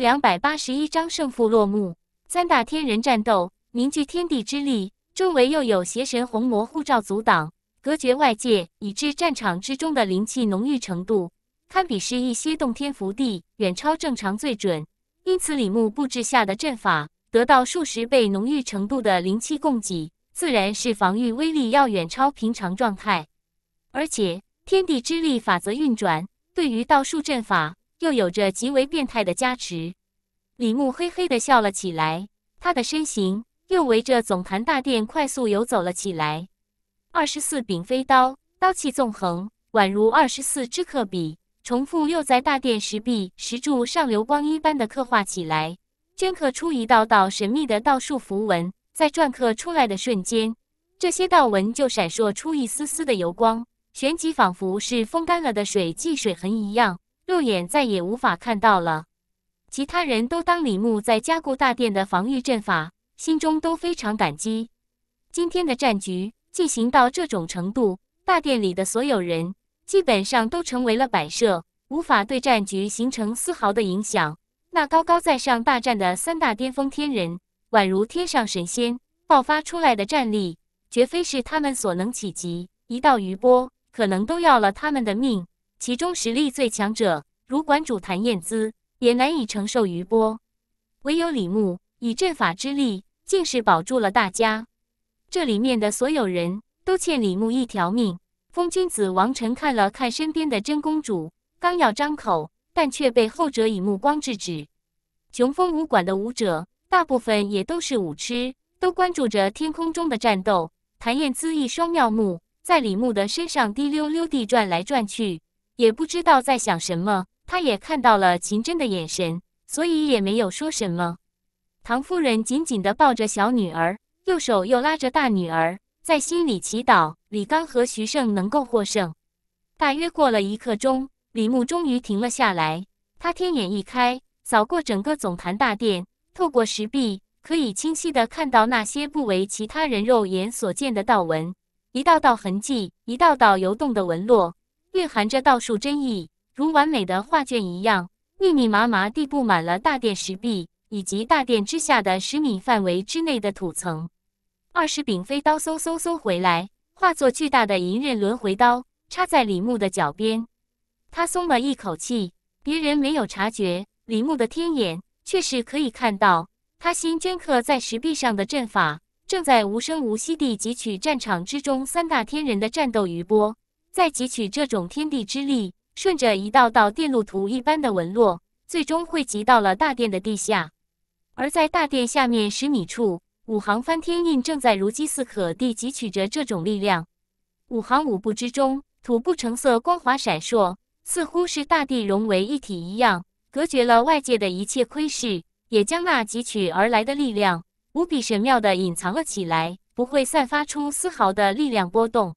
两百八十一章胜负落幕，三大天人战斗，凝聚天地之力，周围又有邪神红魔护罩阻挡，隔绝外界，以致战场之中的灵气浓郁程度，堪比是一些洞天福地，远超正常最准。因此李牧布置下的阵法，得到数十倍浓郁程度的灵气供给，自然是防御威力要远超平常状态。而且天地之力法则运转，对于道术阵法。又有着极为变态的加持，李牧嘿嘿的笑了起来，他的身形又围着总坛大殿快速游走了起来。二十四柄飞刀，刀气纵横，宛如二十四支刻笔，重复又在大殿石壁、石柱上流光一般的刻画起来，镌刻出一道道神秘的道术符文。在篆刻出来的瞬间，这些道纹就闪烁出一丝丝的油光，旋即仿佛是风干了的水迹水痕一样。肉眼再也无法看到了，其他人都当李牧在加固大殿的防御阵法，心中都非常感激。今天的战局进行到这种程度，大殿里的所有人基本上都成为了摆设，无法对战局形成丝毫的影响。那高高在上大战的三大巅峰天人，宛如天上神仙，爆发出来的战力绝非是他们所能企及，一道余波可能都要了他们的命。其中实力最强者，如馆主谭燕姿，也难以承受余波。唯有李牧以阵法之力，竟是保住了大家。这里面的所有人都欠李牧一条命。风君子王臣看了看身边的真公主，刚要张口，但却被后者以目光制止。琼风武馆的武者大部分也都是武痴，都关注着天空中的战斗。谭燕姿一双妙目在李牧的身上滴溜溜地转来转去。也不知道在想什么，他也看到了秦真的眼神，所以也没有说什么。唐夫人紧紧的抱着小女儿，右手又拉着大女儿，在心里祈祷李刚和徐胜能够获胜。大约过了一刻钟，李牧终于停了下来，他天眼一开，扫过整个总坛大殿，透过石壁，可以清晰的看到那些不为其他人肉眼所见的道纹，一道道痕迹，一道道游动的纹络。蕴含着道术真意，如完美的画卷一样，密密麻麻地布满了大殿石壁以及大殿之下的十米范围之内的土层。二十柄飞刀嗖嗖嗖回来，化作巨大的银刃轮回刀，插在李牧的脚边。他松了一口气，别人没有察觉，李牧的天眼却是可以看到，他心镌刻在石壁上的阵法正在无声无息地汲取战场之中三大天人的战斗余波。在汲取这种天地之力，顺着一道道电路图一般的纹络，最终汇集到了大殿的地下。而在大殿下面十米处，五行翻天印正在如饥似渴地汲取着这种力量。五行五步之中，土不成色光滑闪烁，似乎是大地融为一体一样，隔绝了外界的一切窥视，也将那汲取而来的力量无比神妙的隐藏了起来，不会散发出丝毫的力量波动。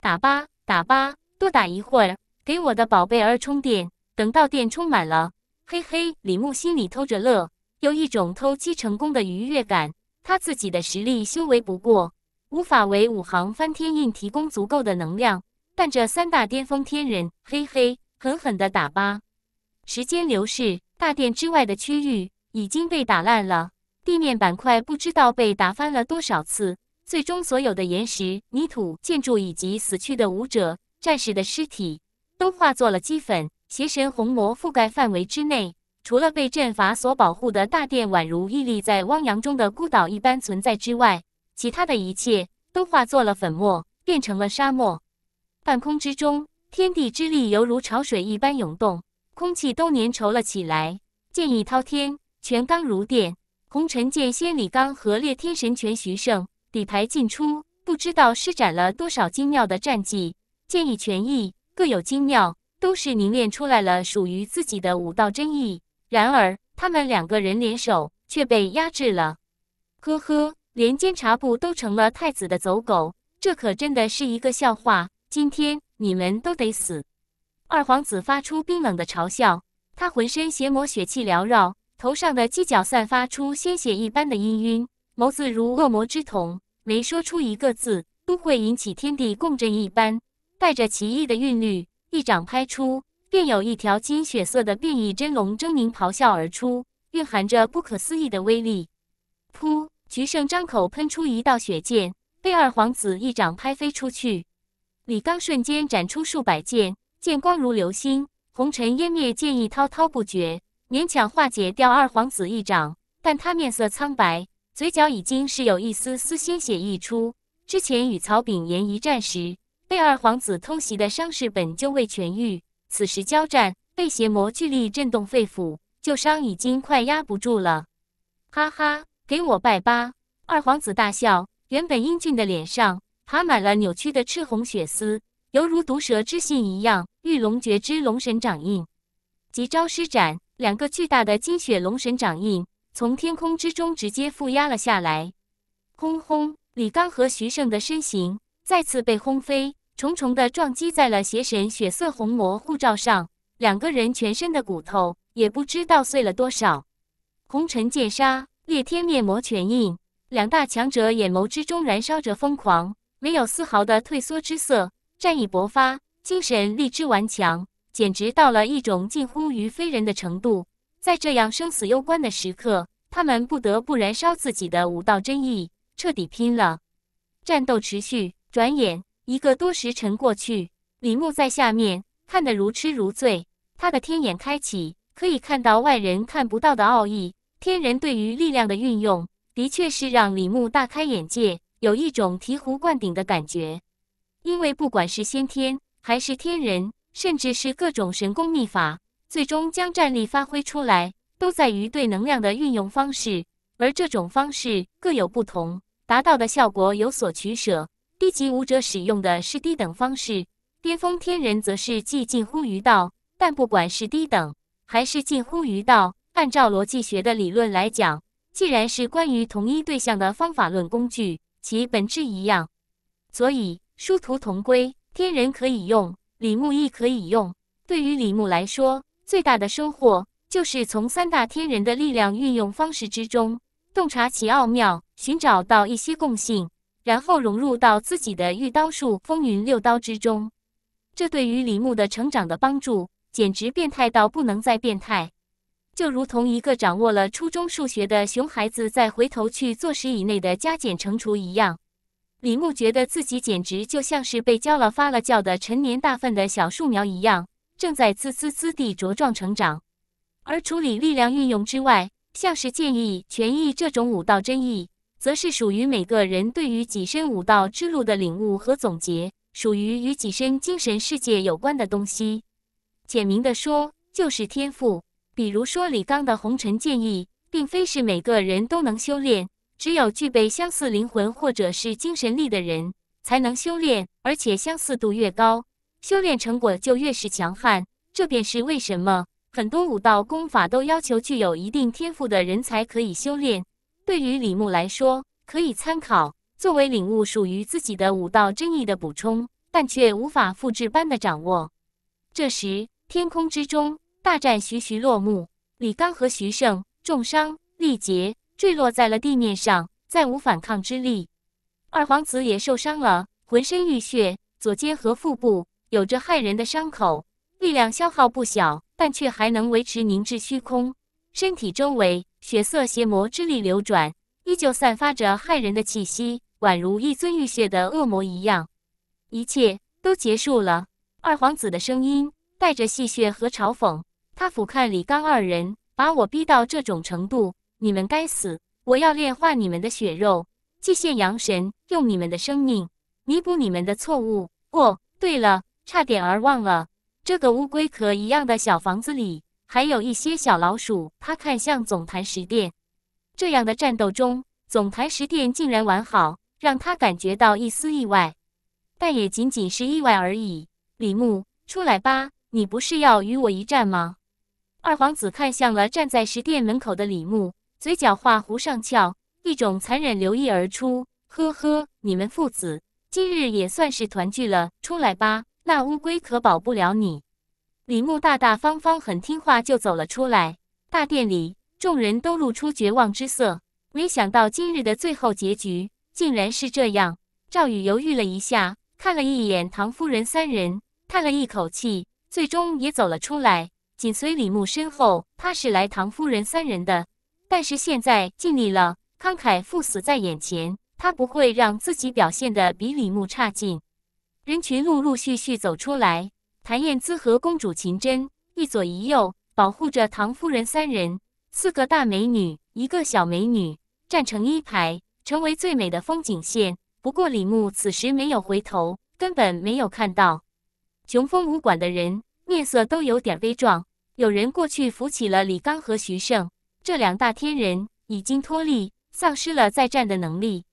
打吧，打吧，多打一会儿，给我的宝贝儿充电。等到电充满了，嘿嘿，李牧心里偷着乐，有一种偷鸡成功的愉悦感。他自己的实力修为不过，无法为五行翻天印提供足够的能量，但这三大巅峰天人，嘿嘿，狠狠的打吧。时间流逝，大殿之外的区域已经被打烂了，地面板块不知道被打翻了多少次。最终，所有的岩石、泥土、建筑以及死去的舞者、战士的尸体，都化作了齑粉。邪神红魔覆盖范围之内，除了被阵法所保护的大殿，宛如屹立在汪洋中的孤岛一般存在之外，其他的一切都化作了粉末，变成了沙漠。半空之中，天地之力犹如潮水一般涌动，空气都粘稠了起来。剑意滔天，拳罡如电。红尘剑仙李刚和裂天神拳徐胜。底牌进出，不知道施展了多少精妙的战绩。剑意、拳意各有精妙，都是凝练出来了属于自己的武道真意。然而他们两个人联手，却被压制了。呵呵，连监察部都成了太子的走狗，这可真的是一个笑话！今天你们都得死！二皇子发出冰冷的嘲笑，他浑身邪魔血气缭绕，头上的犄角散发出鲜血一般的氤氲。眸子如恶魔之瞳，每说出一个字，都会引起天地共振一般，带着奇异的韵律。一掌拍出，便有一条金血色的变异真龙狰狞咆哮而出，蕴含着不可思议的威力。噗！菊圣张口喷出一道血剑，被二皇子一掌拍飞出去。李刚瞬间斩出数百剑，剑光如流星，红尘湮灭剑意滔滔不绝，勉强化解掉二皇子一掌，但他面色苍白。嘴角已经是有一丝丝鲜血溢出。之前与曹炳炎一战时，被二皇子偷袭的伤势本就未痊愈，此时交战，被邪魔巨力震动肺腑，旧伤已经快压不住了。哈哈，给我拜八！二皇子大笑，原本英俊的脸上爬满了扭曲的赤红血丝，犹如毒蛇之心一样。御龙诀之龙神掌印，急招施展，两个巨大的金血龙神掌印。从天空之中直接覆压了下来，轰轰！李刚和徐胜的身形再次被轰飞，重重的撞击在了邪神血色红魔护罩上，两个人全身的骨头也不知道碎了多少。红尘剑杀，裂天灭魔拳印，两大强者眼眸之中燃烧着疯狂，没有丝毫的退缩之色，战意勃发，精神力之顽强，简直到了一种近乎于非人的程度。在这样生死攸关的时刻，他们不得不燃烧自己的武道真意，彻底拼了。战斗持续，转眼一个多时辰过去。李牧在下面看得如痴如醉，他的天眼开启，可以看到外人看不到的奥义。天人对于力量的运用，的确是让李牧大开眼界，有一种醍醐灌顶的感觉。因为不管是先天，还是天人，甚至是各种神功秘法。最终将战力发挥出来，都在于对能量的运用方式，而这种方式各有不同，达到的效果有所取舍。低级武者使用的是低等方式，巅峰天人则是既近乎于道。但不管是低等还是近乎于道，按照逻辑学的理论来讲，既然是关于同一对象的方法论工具，其本质一样，所以殊途同归。天人可以用，李牧亦可以用。对于李牧来说，最大的收获就是从三大天人的力量运用方式之中洞察其奥妙，寻找到一些共性，然后融入到自己的御刀术风云六刀之中。这对于李牧的成长的帮助简直变态到不能再变态，就如同一个掌握了初中数学的熊孩子再回头去做十以内的加减乘除一样。李牧觉得自己简直就像是被浇了发了酵的陈年大粪的小树苗一样。正在滋私私地茁壮成长。而处理力量运用之外，像是剑意、拳意这种武道真意，则是属于每个人对于己身武道之路的领悟和总结，属于与己身精神世界有关的东西。简明的说，就是天赋。比如说李刚的红尘剑意，并非是每个人都能修炼，只有具备相似灵魂或者是精神力的人才能修炼，而且相似度越高。修炼成果就越是强悍，这便是为什么很多武道功法都要求具有一定天赋的人才可以修炼。对于李牧来说，可以参考作为领悟属于自己的武道真意的补充，但却无法复制般的掌握。这时，天空之中大战徐徐落幕，李刚和徐胜重伤力竭，坠落在了地面上，再无反抗之力。二皇子也受伤了，浑身浴血，左肩和腹部。有着骇人的伤口，力量消耗不小，但却还能维持凝滞虚空。身体周围血色邪魔之力流转，依旧散发着骇人的气息，宛如一尊浴血的恶魔一样。一切都结束了。二皇子的声音带着戏谑和嘲讽，他俯瞰李刚二人，把我逼到这种程度，你们该死！我要炼化你们的血肉，祭献阳神，用你们的生命弥补你们的错误。哦，对了。差点儿忘了，这个乌龟壳一样的小房子里还有一些小老鼠。他看向总坛食殿，这样的战斗中，总坛食殿竟然完好，让他感觉到一丝意外，但也仅仅是意外而已。李牧，出来吧，你不是要与我一战吗？二皇子看向了站在食殿门口的李牧，嘴角画弧上翘，一种残忍流溢而出。呵呵，你们父子今日也算是团聚了，出来吧。那乌龟可保不了你。李牧大大方方，很听话，就走了出来。大殿里，众人都露出绝望之色，没想到今日的最后结局竟然是这样。赵宇犹豫了一下，看了一眼唐夫人三人，叹了一口气，最终也走了出来，紧随李牧身后。他是来唐夫人三人的，但是现在尽力了，慷慨赴死在眼前，他不会让自己表现的比李牧差劲。人群陆陆续续走出来，谭燕姿和公主秦真一左一右保护着唐夫人三人，四个大美女，一个小美女站成一排，成为最美的风景线。不过李牧此时没有回头，根本没有看到。雄风武馆的人面色都有点悲壮，有人过去扶起了李刚和徐胜，这两大天人已经脱力，丧失了再战的能力。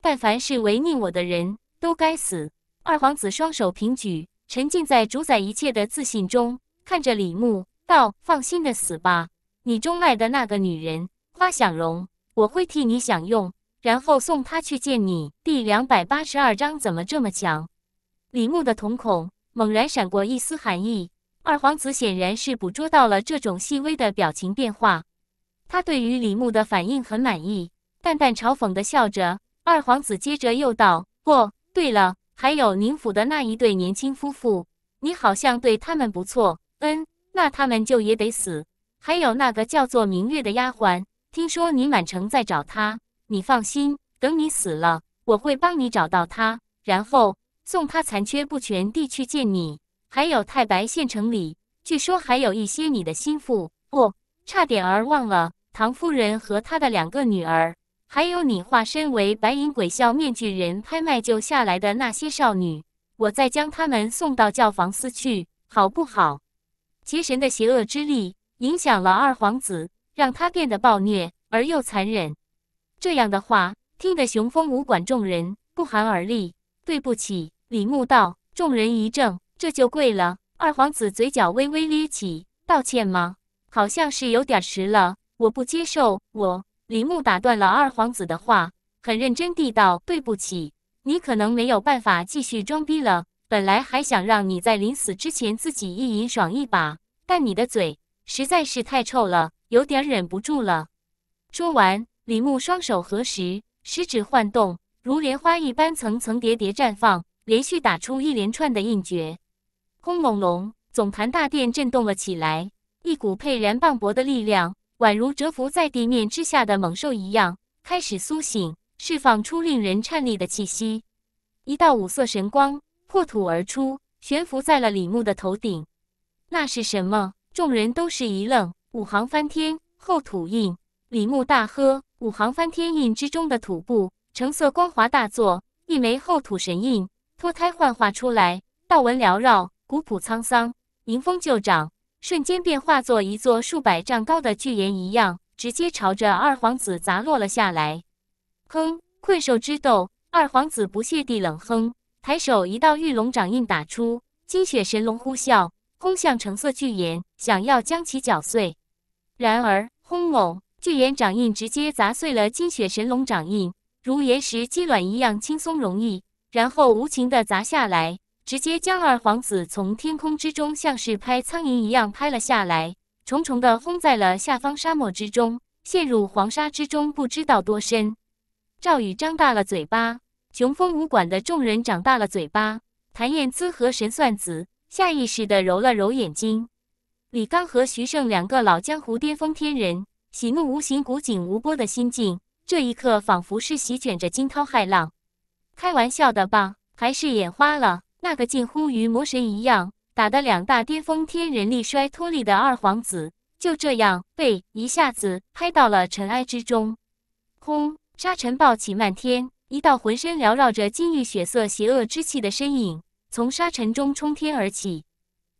但凡是违逆我的人都该死。二皇子双手平举，沉浸在主宰一切的自信中，看着李牧道：“放心的死吧，你钟爱的那个女人花想容，我会替你享用，然后送她去见你。”第两百八十二章怎么这么强？李牧的瞳孔猛然闪过一丝寒意。二皇子显然是捕捉到了这种细微的表情变化，他对于李牧的反应很满意，淡淡嘲讽的笑着。二皇子接着又道：“哦，对了。”还有宁府的那一对年轻夫妇，你好像对他们不错。嗯，那他们就也得死。还有那个叫做明月的丫鬟，听说你满城在找她。你放心，等你死了，我会帮你找到她，然后送她残缺不全地去见你。还有太白县城里，据说还有一些你的心腹。不，差点儿忘了唐夫人和她的两个女儿。还有你化身为白银鬼笑面具人拍卖救下来的那些少女，我再将他们送到教房司去，好不好？邪神的邪恶之力影响了二皇子，让他变得暴虐而又残忍。这样的话，听得雄风武馆众人不寒而栗。对不起，李牧道。众人一怔，这就跪了。二皇子嘴角微微咧起，道歉吗？好像是有点迟了。我不接受，我。李牧打断了二皇子的话，很认真地道：“对不起，你可能没有办法继续装逼了。本来还想让你在临死之前自己一淫爽一把，但你的嘴实在是太臭了，有点忍不住了。”说完，李牧双手合十，十指晃动，如莲花一般层层叠叠绽放，连续打出一连串的印诀，轰隆隆，总坛大殿震动了起来，一股沛然磅礴的力量。宛如蛰伏在地面之下的猛兽一样，开始苏醒，释放出令人颤栗的气息。一道五色神光破土而出，悬浮在了李牧的头顶。那是什么？众人都是一愣。五行翻天厚土印，李牧大喝。五行翻天印之中的土部，橙色光华大作，一枚厚土神印脱胎幻化出来，道纹缭绕，古朴沧桑，迎风就长。瞬间便化作一座数百丈高的巨岩一样，直接朝着二皇子砸落了下来。哼，困兽之斗。二皇子不屑地冷哼，抬手一道玉龙掌印打出，金雪神龙呼啸轰向橙色巨岩，想要将其绞碎。然而，轰隆！巨岩掌印直接砸碎了金雪神龙掌印，如岩石击卵一样轻松容易，然后无情的砸下来。直接将二皇子从天空之中，像是拍苍蝇一样拍了下来，重重的轰在了下方沙漠之中，陷入黄沙之中，不知道多深。赵宇张大了嘴巴，雄风武馆的众人长大了嘴巴。谭燕姿和神算子下意识的揉了揉眼睛。李刚和徐胜两个老江湖巅峰天人，喜怒无形、古井无波的心境，这一刻仿佛是席卷着惊涛骇浪。开玩笑的吧？还是眼花了？那个近乎于魔神一样打的两大巅峰天人力衰脱力的二皇子，就这样被一下子拍到了尘埃之中。轰！沙尘暴起漫天，一道浑身缭绕着金玉血色邪恶之气的身影，从沙尘中冲天而起。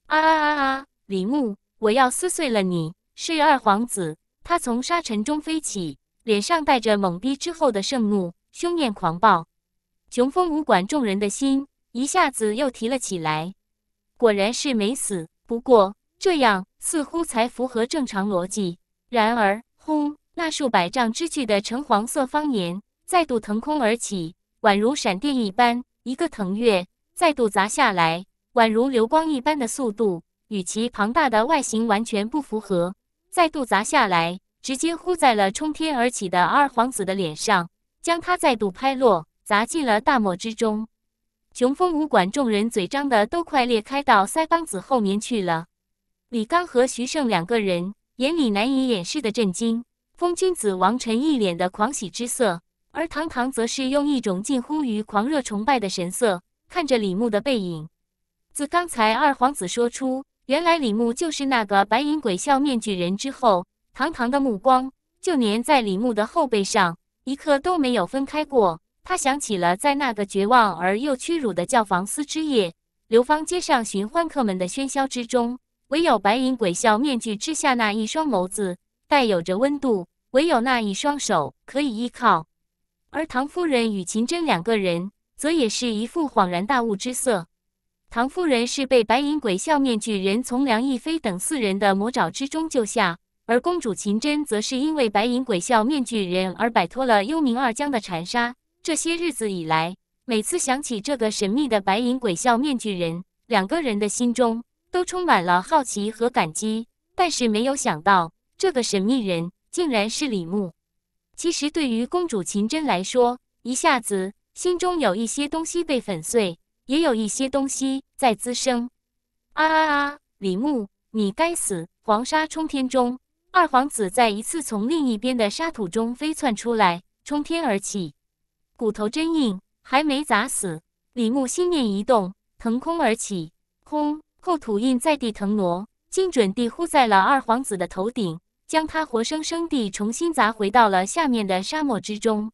啊啊啊啊！李牧，我要撕碎了你！是二皇子，他从沙尘中飞起，脸上带着懵逼之后的盛怒，凶焰狂暴，雄风武馆众人的心。一下子又提了起来，果然是没死。不过这样似乎才符合正常逻辑。然而，轰！那数百丈之巨的橙黄色方岩再度腾空而起，宛如闪电一般，一个腾跃，再度砸下来，宛如流光一般的速度，与其庞大的外形完全不符合。再度砸下来，直接呼在了冲天而起的二皇子的脸上，将他再度拍落，砸进了大漠之中。雄风武馆众人嘴张的都快裂开到腮帮子后面去了，李刚和徐胜两个人眼里难以掩饰的震惊，风君子王晨一脸的狂喜之色，而堂堂则是用一种近乎于狂热崇拜的神色看着李牧的背影。自刚才二皇子说出“原来李牧就是那个白银鬼笑面具人”之后，堂堂的目光就黏在李牧的后背上，一刻都没有分开过。他想起了在那个绝望而又屈辱的教坊司之夜，流芳街上寻欢客们的喧嚣之中，唯有白银鬼笑面具之下那一双眸子带有着温度，唯有那一双手可以依靠。而唐夫人与秦真两个人，则也是一副恍然大悟之色。唐夫人是被白银鬼笑面具人从梁亦菲等四人的魔爪之中救下，而公主秦真则是因为白银鬼笑面具人而摆脱了幽冥二将的缠杀。这些日子以来，每次想起这个神秘的白银鬼笑面具人，两个人的心中都充满了好奇和感激。但是没有想到，这个神秘人竟然是李牧。其实对于公主秦真来说，一下子心中有一些东西被粉碎，也有一些东西在滋生。啊啊啊！李牧，你该死！黄沙冲天中，二皇子再一次从另一边的沙土中飞窜出来，冲天而起。骨头真硬，还没砸死。李牧心念一动，腾空而起，轰！后土印在地腾挪，精准地呼在了二皇子的头顶，将他活生生地重新砸回到了下面的沙漠之中。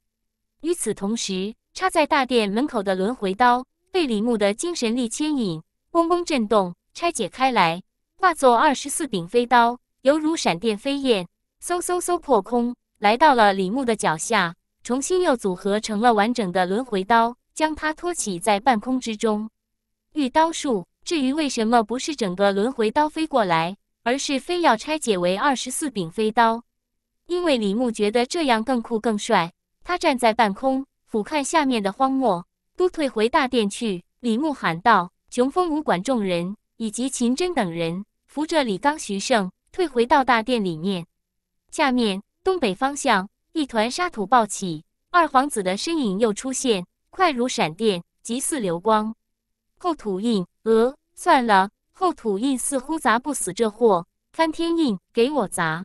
与此同时，插在大殿门口的轮回刀被李牧的精神力牵引，嗡嗡震动，拆解开来，化作二十四柄飞刀，犹如闪电飞燕，嗖嗖嗖破空，来到了李牧的脚下。重新又组合成了完整的轮回刀，将它托起在半空之中。御刀术，至于为什么不是整个轮回刀飞过来，而是非要拆解为二十四柄飞刀，因为李牧觉得这样更酷更帅。他站在半空，俯瞰下面的荒漠，都退回大殿去。李牧喊道：“雄风武馆众人以及秦真等人扶着李刚、徐胜退回到大殿里面。”下面东北方向。一团沙土暴起，二皇子的身影又出现，快如闪电，急似流光。厚土印，呃，算了，厚土印似乎砸不死这货。翻天印，给我砸！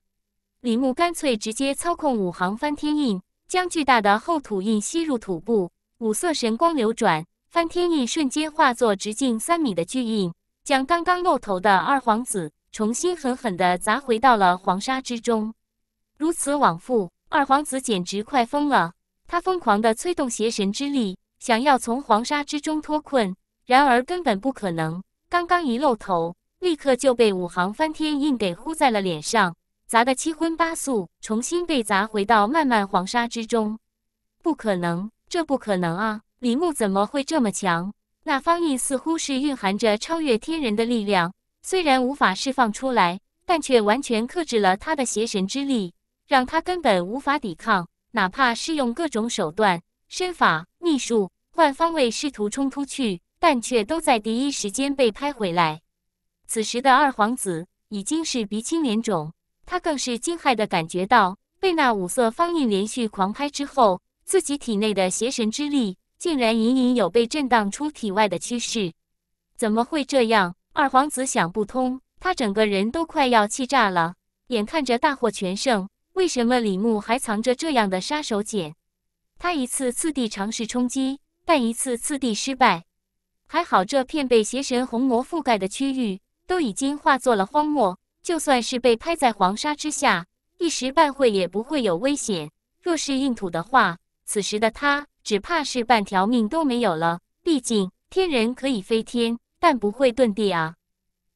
李牧干脆直接操控五行翻天印，将巨大的厚土印吸入土部，五色神光流转，翻天印瞬间化作直径三米的巨印，将刚刚露头的二皇子重新狠狠地砸回到了黄沙之中。如此往复。二皇子简直快疯了，他疯狂地催动邪神之力，想要从黄沙之中脱困，然而根本不可能。刚刚一露头，立刻就被五行翻天印给呼在了脸上，砸得七荤八素，重新被砸回到漫漫黄沙之中。不可能，这不可能啊！李牧怎么会这么强？那方印似乎是蕴含着超越天人的力量，虽然无法释放出来，但却完全克制了他的邪神之力。让他根本无法抵抗，哪怕是用各种手段、身法、秘术、换方位试图冲出去，但却都在第一时间被拍回来。此时的二皇子已经是鼻青脸肿，他更是惊骇地感觉到，被那五色方印连续狂拍之后，自己体内的邪神之力竟然隐隐有被震荡出体外的趋势。怎么会这样？二皇子想不通，他整个人都快要气炸了，眼看着大获全胜。为什么李牧还藏着这样的杀手锏？他一次次地尝试冲击，但一次次地失败。还好这片被邪神红魔覆盖的区域都已经化作了荒漠，就算是被拍在黄沙之下，一时半会也不会有危险。若是硬土的话，此时的他只怕是半条命都没有了。毕竟天人可以飞天，但不会遁地啊。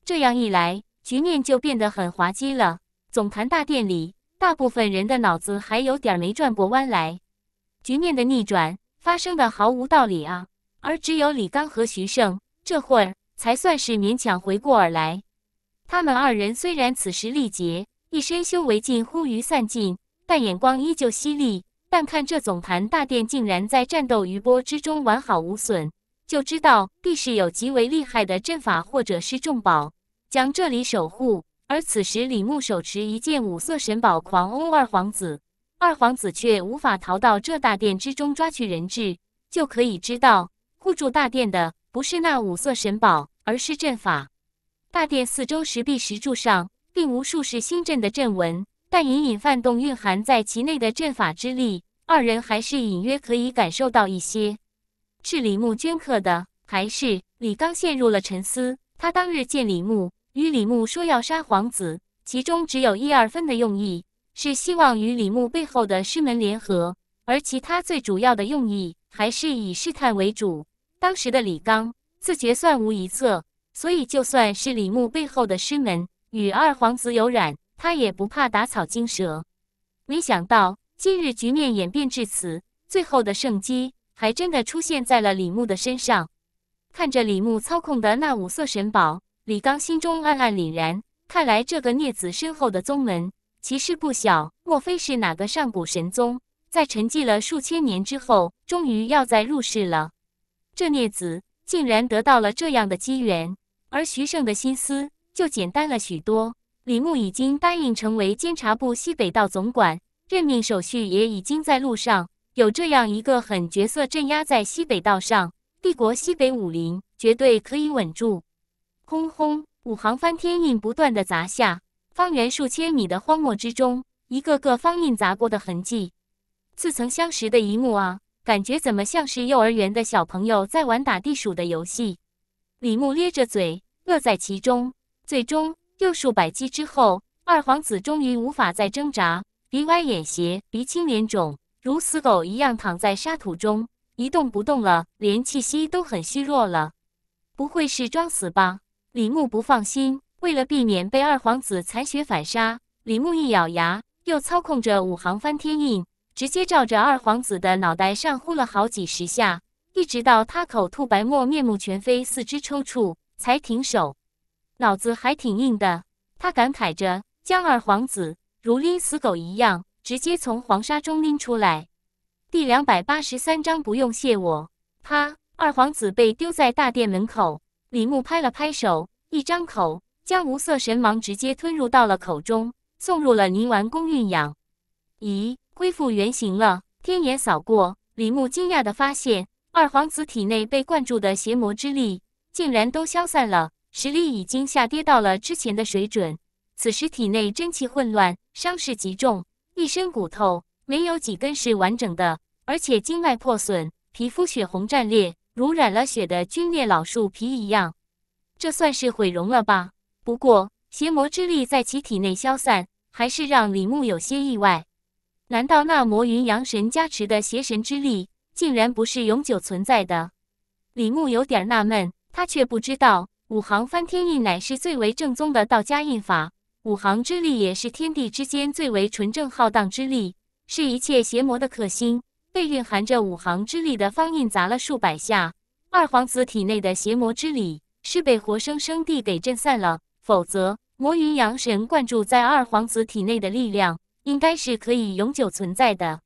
这样一来，局面就变得很滑稽了。总坛大殿里。大部分人的脑子还有点没转过弯来，局面的逆转发生的毫无道理啊！而只有李刚和徐胜这会儿才算是勉强回过耳来。他们二人虽然此时力竭，一身修为近乎于散尽，但眼光依旧犀利。但看这总坛大殿竟然在战斗余波之中完好无损，就知道必是有极为厉害的阵法或者是重宝将这里守护。而此时，李牧手持一件五色神宝，狂殴二皇子。二皇子却无法逃到这大殿之中，抓取人质，就可以知道护住大殿的不是那五色神宝，而是阵法。大殿四周石壁、石柱上并无数十星阵的阵纹，但隐隐泛动，蕴含在其内的阵法之力，二人还是隐约可以感受到一些。是李牧镌刻的，还是李刚陷入了沉思？他当日见李牧。与李牧说要杀皇子，其中只有一二分的用意是希望与李牧背后的师门联合，而其他最主要的用意还是以试探为主。当时的李刚自觉算无一策，所以就算是李牧背后的师门与二皇子有染，他也不怕打草惊蛇。没想到今日局面演变至此，最后的胜机还真的出现在了李牧的身上。看着李牧操控的那五色神宝。李刚心中暗暗凛然，看来这个孽子身后的宗门其实不小，莫非是哪个上古神宗在沉寂了数千年之后，终于要再入世了？这孽子竟然得到了这样的机缘，而徐胜的心思就简单了许多。李牧已经答应成为监察部西北道总管，任命手续也已经在路上。有这样一个狠角色镇压在西北道上，帝国西北武林绝对可以稳住。轰轰！五行翻天印不断的砸下，方圆数千米的荒漠之中，一个个方印砸过的痕迹，似曾相识的一幕啊！感觉怎么像是幼儿园的小朋友在玩打地鼠的游戏？李牧咧着嘴，乐在其中。最终，又数百击之后，二皇子终于无法再挣扎，鼻歪眼斜，鼻青脸肿，如死狗一样躺在沙土中，一动不动了，连气息都很虚弱了。不会是装死吧？李牧不放心，为了避免被二皇子残血反杀，李牧一咬牙，又操控着五行翻天印，直接照着二皇子的脑袋上呼了好几十下，一直到他口吐白沫、面目全非、四肢抽搐才停手。脑子还挺硬的，他感慨着，将二皇子如拎死狗一样，直接从黄沙中拎出来。第两百八十三章不用谢我。啪！二皇子被丢在大殿门口。李牧拍了拍手，一张口，将无色神芒直接吞入到了口中，送入了泥丸宫运养。咦，恢复原形了？天眼扫过，李牧惊讶的发现，二皇子体内被灌注的邪魔之力竟然都消散了，实力已经下跌到了之前的水准。此时体内真气混乱，伤势极重，一身骨头没有几根是完整的，而且经脉破损，皮肤血红战裂。如染了血的皲裂老树皮一样，这算是毁容了吧？不过邪魔之力在其体内消散，还是让李牧有些意外。难道那魔云阳神加持的邪神之力，竟然不是永久存在的？李牧有点纳闷，他却不知道五行翻天印乃是最为正宗的道家印法，五行之力也是天地之间最为纯正浩荡之力，是一切邪魔的克星。被蕴含着五行之力的方印砸了数百下，二皇子体内的邪魔之力是被活生生地给震散了。否则，魔云阳神灌注在二皇子体内的力量，应该是可以永久存在的。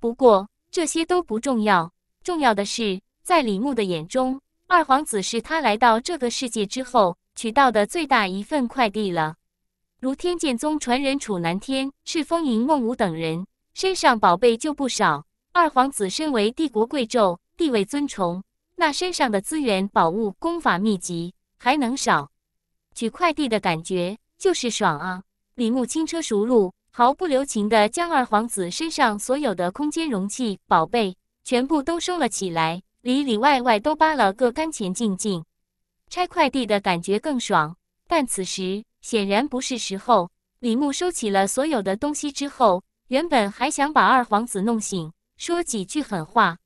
不过这些都不重要，重要的是在李牧的眼中，二皇子是他来到这个世界之后取到的最大一份快递了。如天剑宗传人楚南天、赤风吟、孟武等人身上宝贝就不少。二皇子身为帝国贵胄，地位尊崇，那身上的资源、宝物、功法、秘籍还能少？取快递的感觉就是爽啊！李牧轻车熟路，毫不留情的将二皇子身上所有的空间容器、宝贝全部都收了起来，里里外外都扒了个干干净净。拆快递的感觉更爽，但此时显然不是时候。李牧收起了所有的东西之后，原本还想把二皇子弄醒。说几句狠话，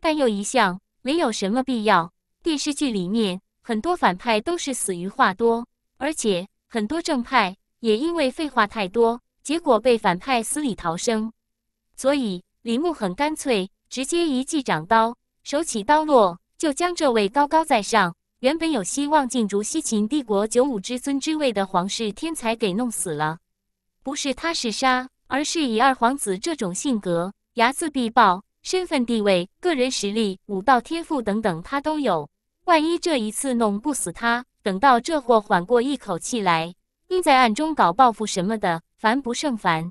但又一向没有什么必要。电视剧里面很多反派都是死于话多，而且很多正派也因为废话太多，结果被反派死里逃生。所以李牧很干脆，直接一记掌刀，手起刀落，就将这位高高在上、原本有希望进逐西秦帝国九五之尊之位的皇室天才给弄死了。不是他是杀，而是以二皇子这种性格。睚眦必报，身份地位、个人实力、武道天赋等等，他都有。万一这一次弄不死他，等到这货缓过一口气来，应在暗中搞报复什么的，烦不胜烦。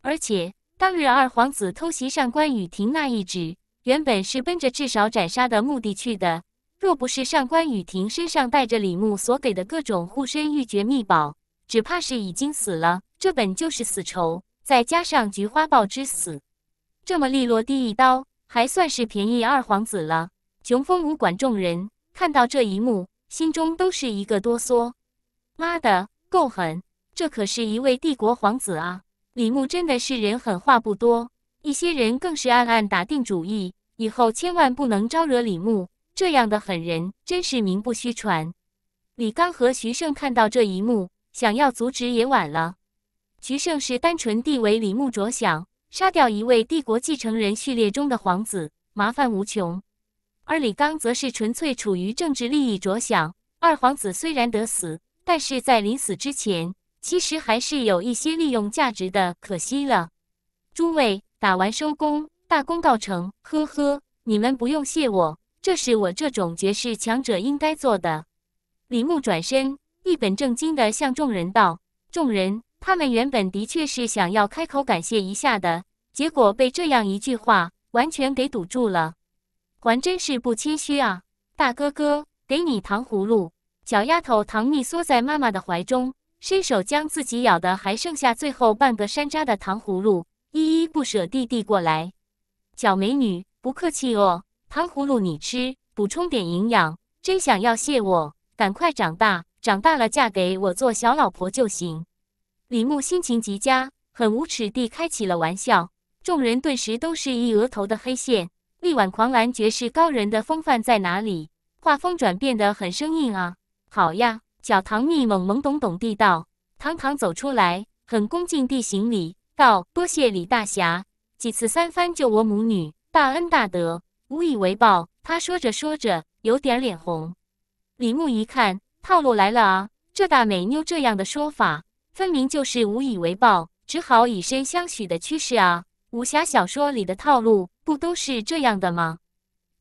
而且当日二皇子偷袭上官雨婷那一指，原本是奔着至少斩杀的目的去的。若不是上官雨婷身上带着李牧所给的各种护身玉诀秘宝，只怕是已经死了。这本就是死仇，再加上菊花豹之死。这么利落地一刀，还算是便宜二皇子了。琼风武馆众人看到这一幕，心中都是一个哆嗦。妈的，够狠！这可是一位帝国皇子啊！李牧真的是人狠话不多，一些人更是暗暗打定主意，以后千万不能招惹李牧这样的狠人，真是名不虚传。李刚和徐胜看到这一幕，想要阻止也晚了。徐胜是单纯地为李牧着想。杀掉一位帝国继承人序列中的皇子，麻烦无穷。而李刚则是纯粹处于政治利益着想。二皇子虽然得死，但是在临死之前，其实还是有一些利用价值的。可惜了。诸位，打完收工，大功告成。呵呵，你们不用谢我，这是我这种绝世强者应该做的。李牧转身，一本正经地向众人道：“众人。”他们原本的确是想要开口感谢一下的，结果被这样一句话完全给堵住了，还真是不谦虚啊！大哥哥，给你糖葫芦。小丫头唐蜜缩在妈妈的怀中，伸手将自己咬的还剩下最后半个山楂的糖葫芦，依依不舍地递过来。小美女，不客气哦，糖葫芦你吃，补充点营养。真想要谢我，赶快长大，长大了嫁给我做小老婆就行。李牧心情极佳，很无耻地开起了玩笑，众人顿时都是一额头的黑线。力挽狂澜、绝世高人的风范在哪里？画风转变得很生硬啊！好呀，小唐蜜懵懵懂懂地道：“唐唐走出来，很恭敬地行礼道：多谢李大侠几次三番救我母女，大恩大德无以为报。”他说着说着有点脸红。李牧一看，套路来了啊！这大美妞这样的说法。分明就是无以为报，只好以身相许的趋势啊！武侠小说里的套路不都是这样的吗？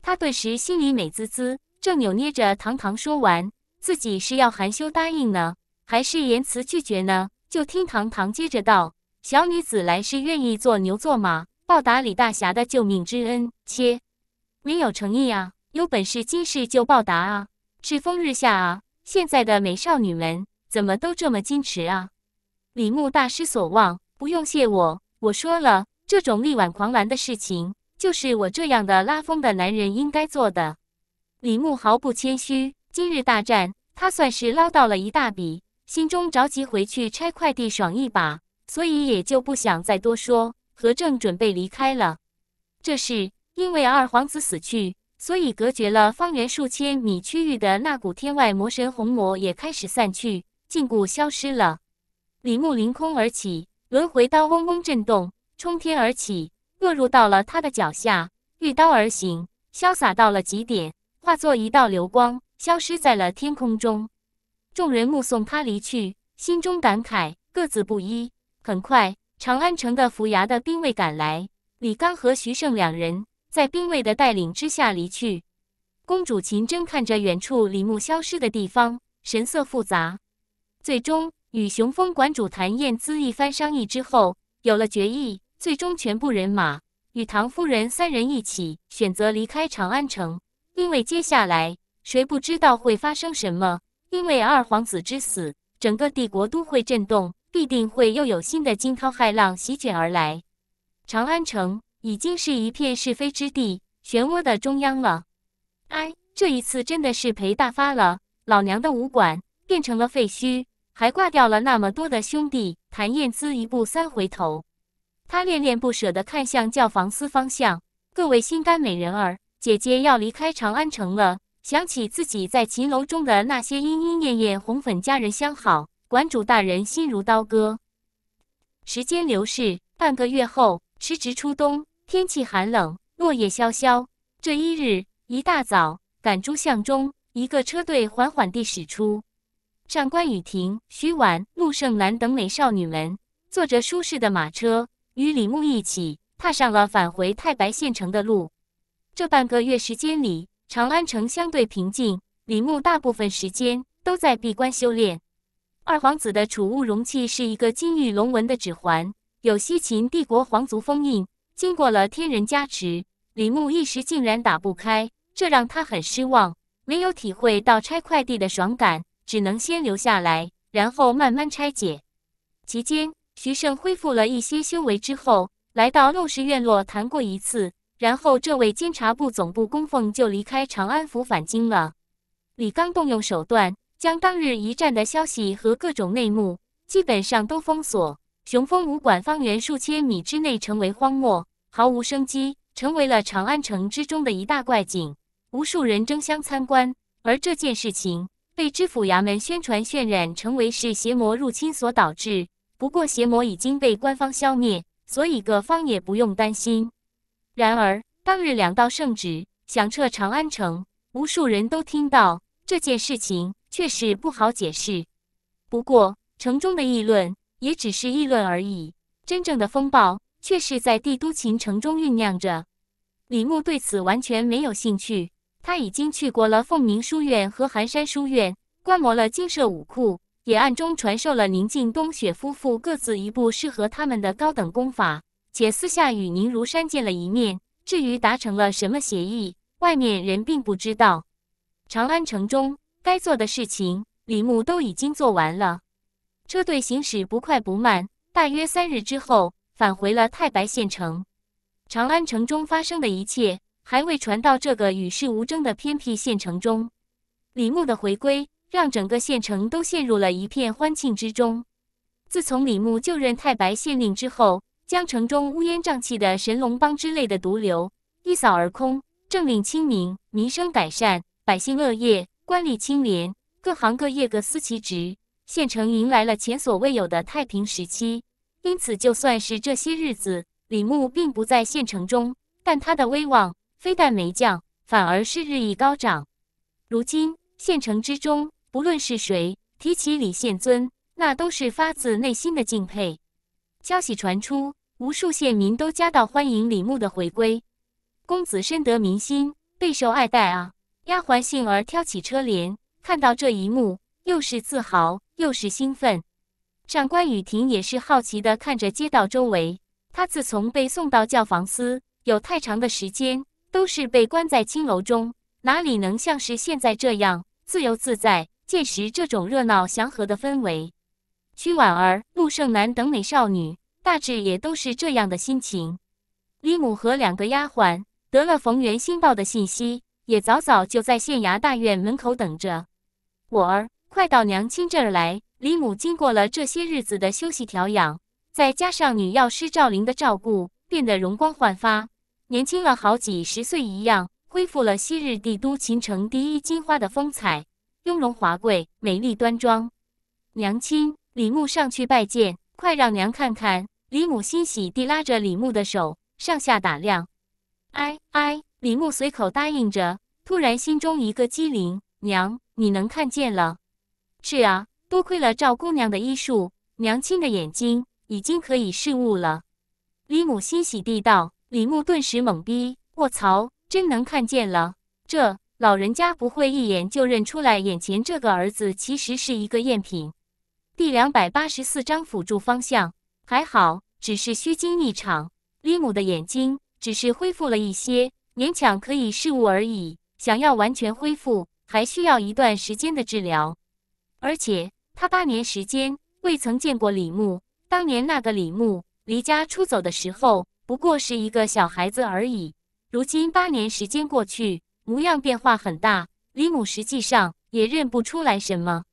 他顿时心里美滋滋，正扭捏着，堂堂说完，自己是要含羞答应呢，还是言辞拒绝呢？就听堂堂接着道：“小女子来是愿意做牛做马，报答李大侠的救命之恩。”切，你有诚意啊！有本事今世就报答啊！世风日下啊！现在的美少女们怎么都这么矜持啊？李牧大失所望，不用谢我。我说了，这种力挽狂澜的事情，就是我这样的拉风的男人应该做的。李牧毫不谦虚，今日大战，他算是捞到了一大笔，心中着急回去拆快递爽一把，所以也就不想再多说。何正准备离开了，这是因为二皇子死去，所以隔绝了方圆数千米区域的那股天外魔神红魔也开始散去，禁锢消失了。李牧凌空而起，轮回刀嗡嗡震动，冲天而起，落入到了他的脚下，御刀而行，潇洒到了极点，化作一道流光，消失在了天空中。众人目送他离去，心中感慨，各自不一。很快，长安城的府衙的兵卫赶来，李刚和徐胜两人在兵卫的带领之下离去。公主秦真看着远处李牧消失的地方，神色复杂，最终。与雄风馆主谭燕姿一番商议之后，有了决议，最终全部人马与唐夫人三人一起选择离开长安城，因为接下来谁不知道会发生什么？因为二皇子之死，整个帝国都会震动，必定会又有新的惊涛骇浪席卷而来。长安城已经是一片是非之地、漩涡的中央了。哎，这一次真的是赔大发了，老娘的武馆变成了废墟。还挂掉了那么多的兄弟，谭燕姿一步三回头，她恋恋不舍地看向教坊司方向。各位心肝美人儿，姐姐要离开长安城了。想起自己在秦楼中的那些莺莺燕燕、红粉佳人相好，馆主大人，心如刀割。时间流逝，半个月后，时值初冬，天气寒冷，落叶萧萧。这一日一大早，赶珠巷中，一个车队缓缓地驶出。上官雨婷、徐婉、陆胜男等美少女们坐着舒适的马车，与李牧一起踏上了返回太白县城的路。这半个月时间里，长安城相对平静，李牧大部分时间都在闭关修炼。二皇子的储物容器是一个金玉龙纹的指环，有西秦帝国皇族封印，经过了天人加持，李牧一时竟然打不开，这让他很失望，没有体会到拆快递的爽感。只能先留下来，然后慢慢拆解。期间，徐胜恢复了一些修为之后，来到陋氏院落谈过一次，然后这位监察部总部供奉就离开长安府返京了。李刚动用手段，将当日一战的消息和各种内幕基本上都封锁。雄风武馆方圆数千米之内成为荒漠，毫无生机，成为了长安城之中的一大怪景。无数人争相参观，而这件事情。被知府衙门宣传渲染，成为是邪魔入侵所导致。不过邪魔已经被官方消灭，所以各方也不用担心。然而当日两道圣旨响彻长安城，无数人都听到这件事情，却是不好解释。不过城中的议论也只是议论而已，真正的风暴却是在帝都秦城中酝酿着。李牧对此完全没有兴趣。他已经去过了凤鸣书院和寒山书院，观摩了金舍武库，也暗中传授了宁静冬雪夫妇各自一部适合他们的高等功法，且私下与宁如山见了一面。至于达成了什么协议，外面人并不知道。长安城中该做的事情，李牧都已经做完了。车队行驶不快不慢，大约三日之后返回了太白县城。长安城中发生的一切。还未传到这个与世无争的偏僻县城中，李牧的回归让整个县城都陷入了一片欢庆之中。自从李牧就任太白县令之后，将城中乌烟瘴气的神龙帮之类的毒瘤一扫而空，政令清明，民生改善，百姓乐业，官吏清廉，各行各业各司其职，县城迎来了前所未有的太平时期。因此，就算是这些日子李牧并不在县城中，但他的威望。非但没降，反而是日益高涨。如今县城之中，不论是谁提起李县尊，那都是发自内心的敬佩。消息传出，无数县民都夹道欢迎李牧的回归。公子深得民心，备受爱戴啊！丫鬟杏儿挑起车帘，看到这一幕，又是自豪，又是兴奋。上官雨婷也是好奇的看着街道周围。她自从被送到教坊司，有太长的时间。都是被关在青楼中，哪里能像是现在这样自由自在？见识这种热闹祥和的氛围，曲婉儿、陆胜男等美少女大致也都是这样的心情。李母和两个丫鬟得了冯元新报的信息，也早早就在县衙大院门口等着。我儿，快到娘亲这儿来！李母经过了这些日子的休息调养，再加上女药师赵灵的照顾，变得容光焕发。年轻了好几十岁一样，恢复了昔日帝都秦城第一金花的风采，雍容华贵，美丽端庄。娘亲，李牧上去拜见，快让娘看看。李母欣喜地拉着李牧的手，上下打量。哎哎，李牧随口答应着，突然心中一个机灵，娘，你能看见了？是啊，多亏了赵姑娘的医术，娘亲的眼睛已经可以视物了。李母欣喜地道。李牧顿时懵逼，卧槽，真能看见了！这老人家不会一眼就认出来眼前这个儿子其实是一个赝品。第两百八十四章辅助方向，还好，只是虚惊一场。李母的眼睛只是恢复了一些，勉强可以视物而已。想要完全恢复，还需要一段时间的治疗。而且他八年时间未曾见过李牧，当年那个李牧离家出走的时候。不过是一个小孩子而已。如今八年时间过去，模样变化很大。李母实际上也认不出来什么。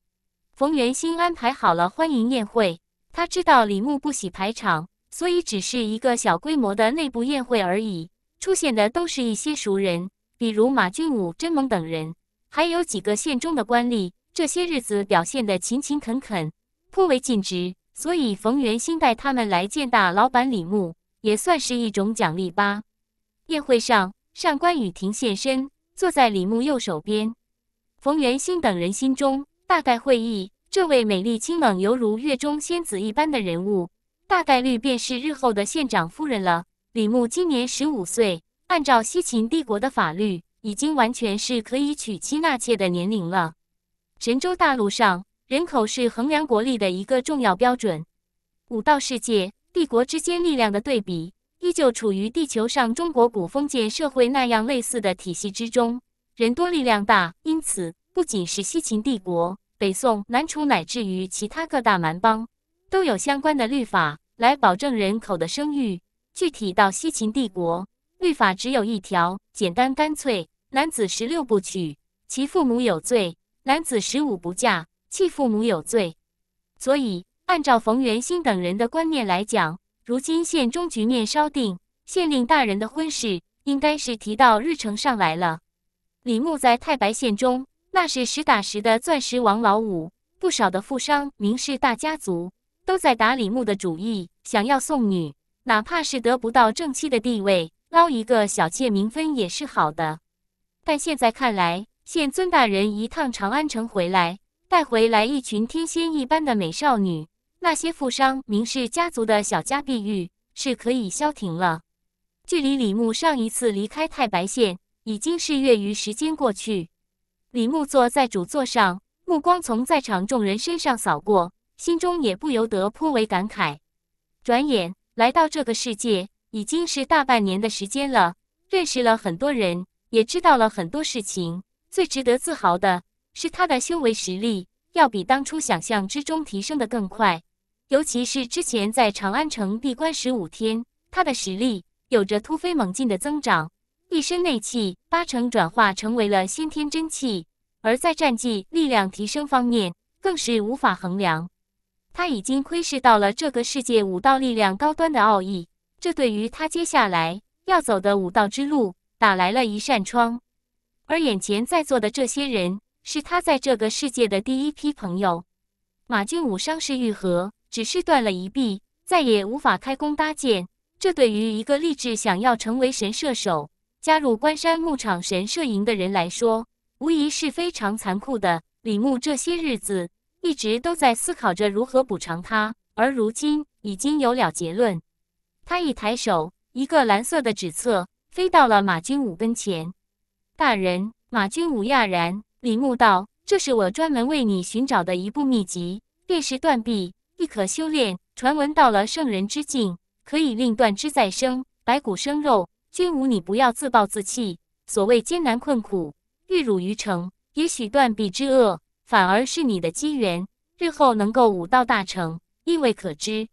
冯元兴安排好了欢迎宴会，他知道李牧不喜排场，所以只是一个小规模的内部宴会而已。出现的都是一些熟人，比如马俊武、甄猛等人，还有几个县中的官吏。这些日子表现得勤勤恳恳，颇为尽职，所以冯元兴带他们来见大老板李牧。也算是一种奖励吧。宴会上，上官雨婷现身，坐在李牧右手边。冯元兴等人心中大概会意，这位美丽清冷、犹如月中仙子一般的人物，大概率便是日后的县长夫人了。李牧今年十五岁，按照西秦帝国的法律，已经完全是可以娶妻纳妾的年龄了。神州大陆上，人口是衡量国力的一个重要标准。武道世界。帝国之间力量的对比，依旧处于地球上中国古封建社会那样类似的体系之中。人多力量大，因此不仅是西秦帝国、北宋、南楚，乃至于其他各大蛮邦，都有相关的律法来保证人口的生育。具体到西秦帝国，律法只有一条，简单干脆：男子十六不娶，其父母有罪；男子十五不嫁，弃父母有罪。所以。按照冯元兴等人的观念来讲，如今县中局面稍定，县令大人的婚事应该是提到日程上来了。李牧在太白县中，那是实打实的钻石王老五，不少的富商名士大家族都在打李牧的主意，想要送女，哪怕是得不到正妻的地位，捞一个小妾名分也是好的。但现在看来，县尊大人一趟长安城回来，带回来一群天仙一般的美少女。那些富商名士家族的小家碧玉是可以消停了。距离李牧上一次离开太白县，已经是月余时间过去。李牧坐在主座上，目光从在场众人身上扫过，心中也不由得颇为感慨。转眼来到这个世界，已经是大半年的时间了，认识了很多人，也知道了很多事情。最值得自豪的是，他的修为实力要比当初想象之中提升的更快。尤其是之前在长安城闭关十五天，他的实力有着突飞猛进的增长，一身内气八成转化成为了先天真气，而在战绩力量提升方面更是无法衡量。他已经窥视到了这个世界武道力量高端的奥义，这对于他接下来要走的武道之路打来了一扇窗。而眼前在座的这些人，是他在这个世界的第一批朋友。马俊武伤势愈合。只是断了一臂，再也无法开弓搭箭。这对于一个立志想要成为神射手、加入关山牧场神射营的人来说，无疑是非常残酷的。李牧这些日子一直都在思考着如何补偿他，而如今已经有了结论。他一抬手，一个蓝色的纸册飞到了马军武跟前。大人，马军武讶然。李牧道：“这是我专门为你寻找的一部秘籍，便是断臂。”亦可修炼。传闻到了圣人之境，可以令断肢再生，白骨生肉，君武，你不要自暴自弃。所谓艰难困苦，玉汝于成，也许断臂之厄，反而是你的机缘，日后能够武道大成，亦未可知。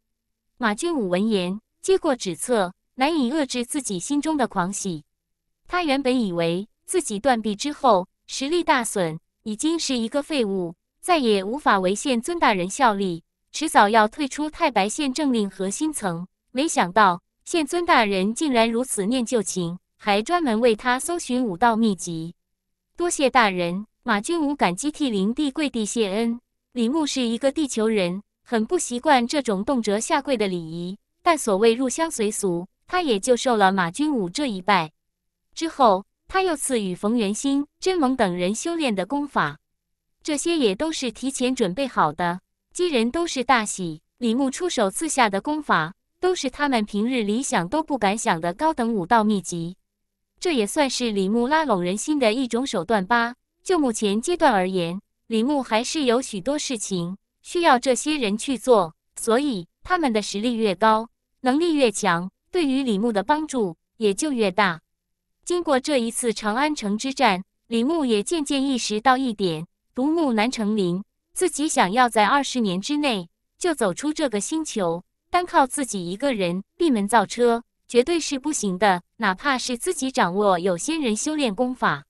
马君武闻言，接过纸册，难以遏制自己心中的狂喜。他原本以为自己断臂之后，实力大损，已经是一个废物，再也无法为县尊大人效力。迟早要退出太白县政令核心层，没想到县尊大人竟然如此念旧情，还专门为他搜寻武道秘籍。多谢大人！马君武感激涕零地跪地谢恩。李牧是一个地球人，很不习惯这种动辄下跪的礼仪，但所谓入乡随俗，他也就受了马君武这一拜。之后，他又赐予冯元兴、甄蒙等人修炼的功法，这些也都是提前准备好的。几人都是大喜，李牧出手赐下的功法，都是他们平日里想都不敢想的高等武道秘籍。这也算是李牧拉拢人心的一种手段吧。就目前阶段而言，李牧还是有许多事情需要这些人去做，所以他们的实力越高，能力越强，对于李牧的帮助也就越大。经过这一次长安城之战，李牧也渐渐意识到一点：独木难成林。自己想要在二十年之内就走出这个星球，单靠自己一个人闭门造车绝对是不行的。哪怕是自己掌握有仙人修炼功法，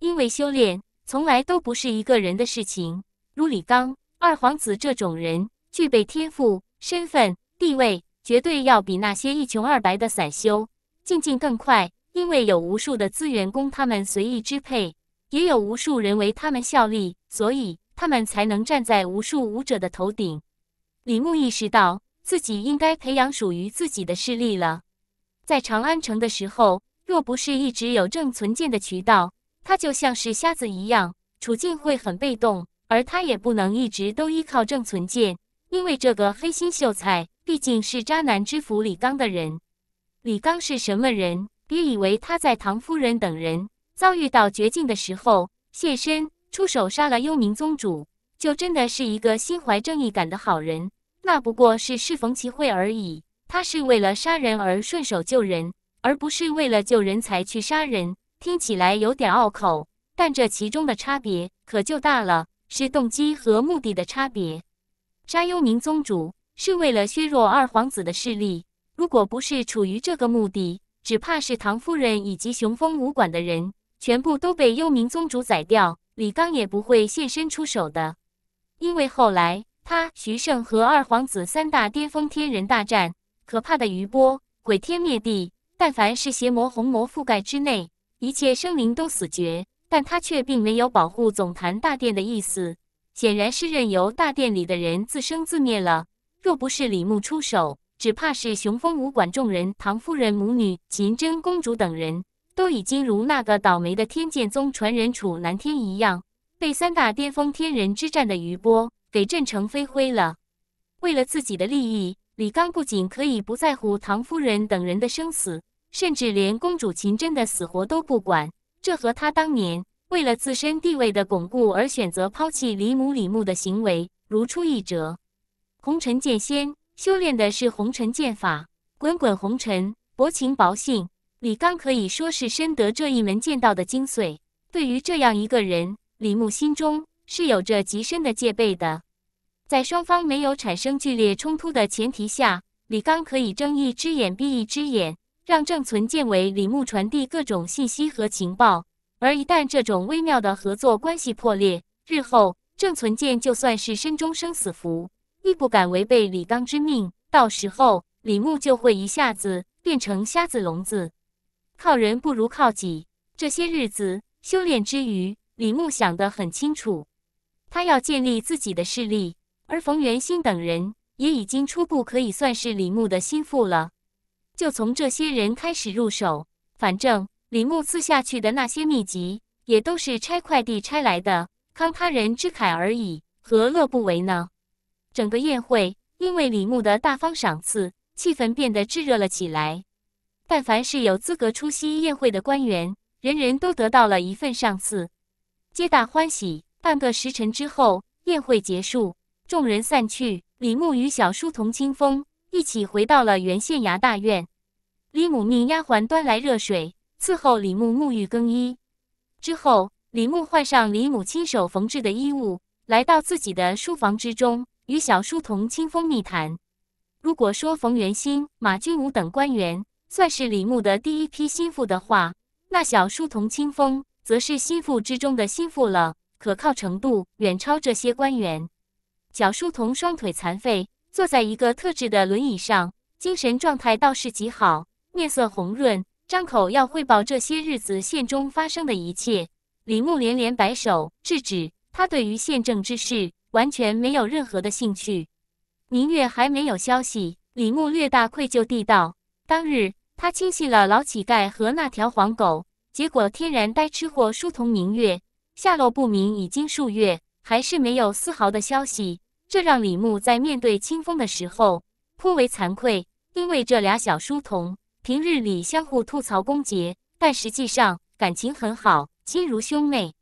因为修炼从来都不是一个人的事情。如李刚、二皇子这种人，具备天赋、身份、地位，绝对要比那些一穷二白的散修进进更快。因为有无数的资源供他们随意支配，也有无数人为他们效力，所以。他们才能站在无数武者的头顶。李牧意识到自己应该培养属于自己的势力了。在长安城的时候，若不是一直有郑存剑的渠道，他就像是瞎子一样，处境会很被动。而他也不能一直都依靠郑存剑，因为这个黑心秀才毕竟是渣男知府李刚的人。李刚是什么人？别以为他在唐夫人等人遭遇到绝境的时候现身。出手杀了幽冥宗主，就真的是一个心怀正义感的好人？那不过是适逢其会而已。他是为了杀人而顺手救人，而不是为了救人才去杀人。听起来有点拗口，但这其中的差别可就大了，是动机和目的的差别。杀幽冥宗主是为了削弱二皇子的势力。如果不是处于这个目的，只怕是唐夫人以及雄风武馆的人全部都被幽冥宗主宰掉。李刚也不会现身出手的，因为后来他、徐胜和二皇子三大巅峰天人大战，可怕的余波毁天灭地，但凡是邪魔红魔覆盖之内，一切生灵都死绝。但他却并没有保护总坛大殿的意思，显然是任由大殿里的人自生自灭了。若不是李牧出手，只怕是雄风武馆众人、唐夫人母女、秦真公主等人。都已经如那个倒霉的天剑宗传人楚南天一样，被三大巅峰天人之战的余波给震成飞灰了。为了自己的利益，李刚不仅可以不在乎唐夫人等人的生死，甚至连公主秦真的死活都不管。这和他当年为了自身地位的巩固而选择抛弃李母李牧的行为如出一辙。红尘剑仙修炼的是红尘剑法，滚滚红尘，薄情薄幸。李刚可以说是深得这一门剑道的精髓。对于这样一个人，李牧心中是有着极深的戒备的。在双方没有产生剧烈冲突的前提下，李刚可以睁一只眼闭一只眼，让郑存建为李牧传递各种信息和情报。而一旦这种微妙的合作关系破裂，日后郑存建就算是身中生死符，亦不敢违背李刚之命。到时候，李牧就会一下子变成瞎子聋子。靠人不如靠己。这些日子修炼之余，李牧想得很清楚，他要建立自己的势力，而冯元兴等人也已经初步可以算是李牧的心腹了。就从这些人开始入手，反正李牧赐下去的那些秘籍，也都是拆快递拆来的，慷他人之慨而已，何乐不为呢？整个宴会因为李牧的大方赏赐，气氛变得炙热了起来。但凡是有资格出席宴会的官员，人人都得到了一份赏赐，皆大欢喜。半个时辰之后，宴会结束，众人散去。李牧与小书童清风一起回到了原县衙大院。李母命丫鬟端来热水，伺候李牧沐浴更衣。之后，李牧换上李母亲手缝制的衣物，来到自己的书房之中，与小书童清风密谈。如果说冯元兴、马君武等官员，算是李牧的第一批心腹的话，那小书童清风则是心腹之中的心腹了，可靠程度远超这些官员。小书童双腿残废，坐在一个特制的轮椅上，精神状态倒是极好，面色红润，张口要汇报这些日子县中发生的一切。李牧连连摆手制止，他对于县政之事完全没有任何的兴趣。明月还没有消息，李牧略大愧疚地道。当日，他轻信了老乞丐和那条黄狗，结果天然呆吃货书童明月下落不明，已经数月，还是没有丝毫的消息。这让李牧在面对清风的时候颇为惭愧，因为这俩小书童平日里相互吐槽公杰，但实际上感情很好，亲如兄妹，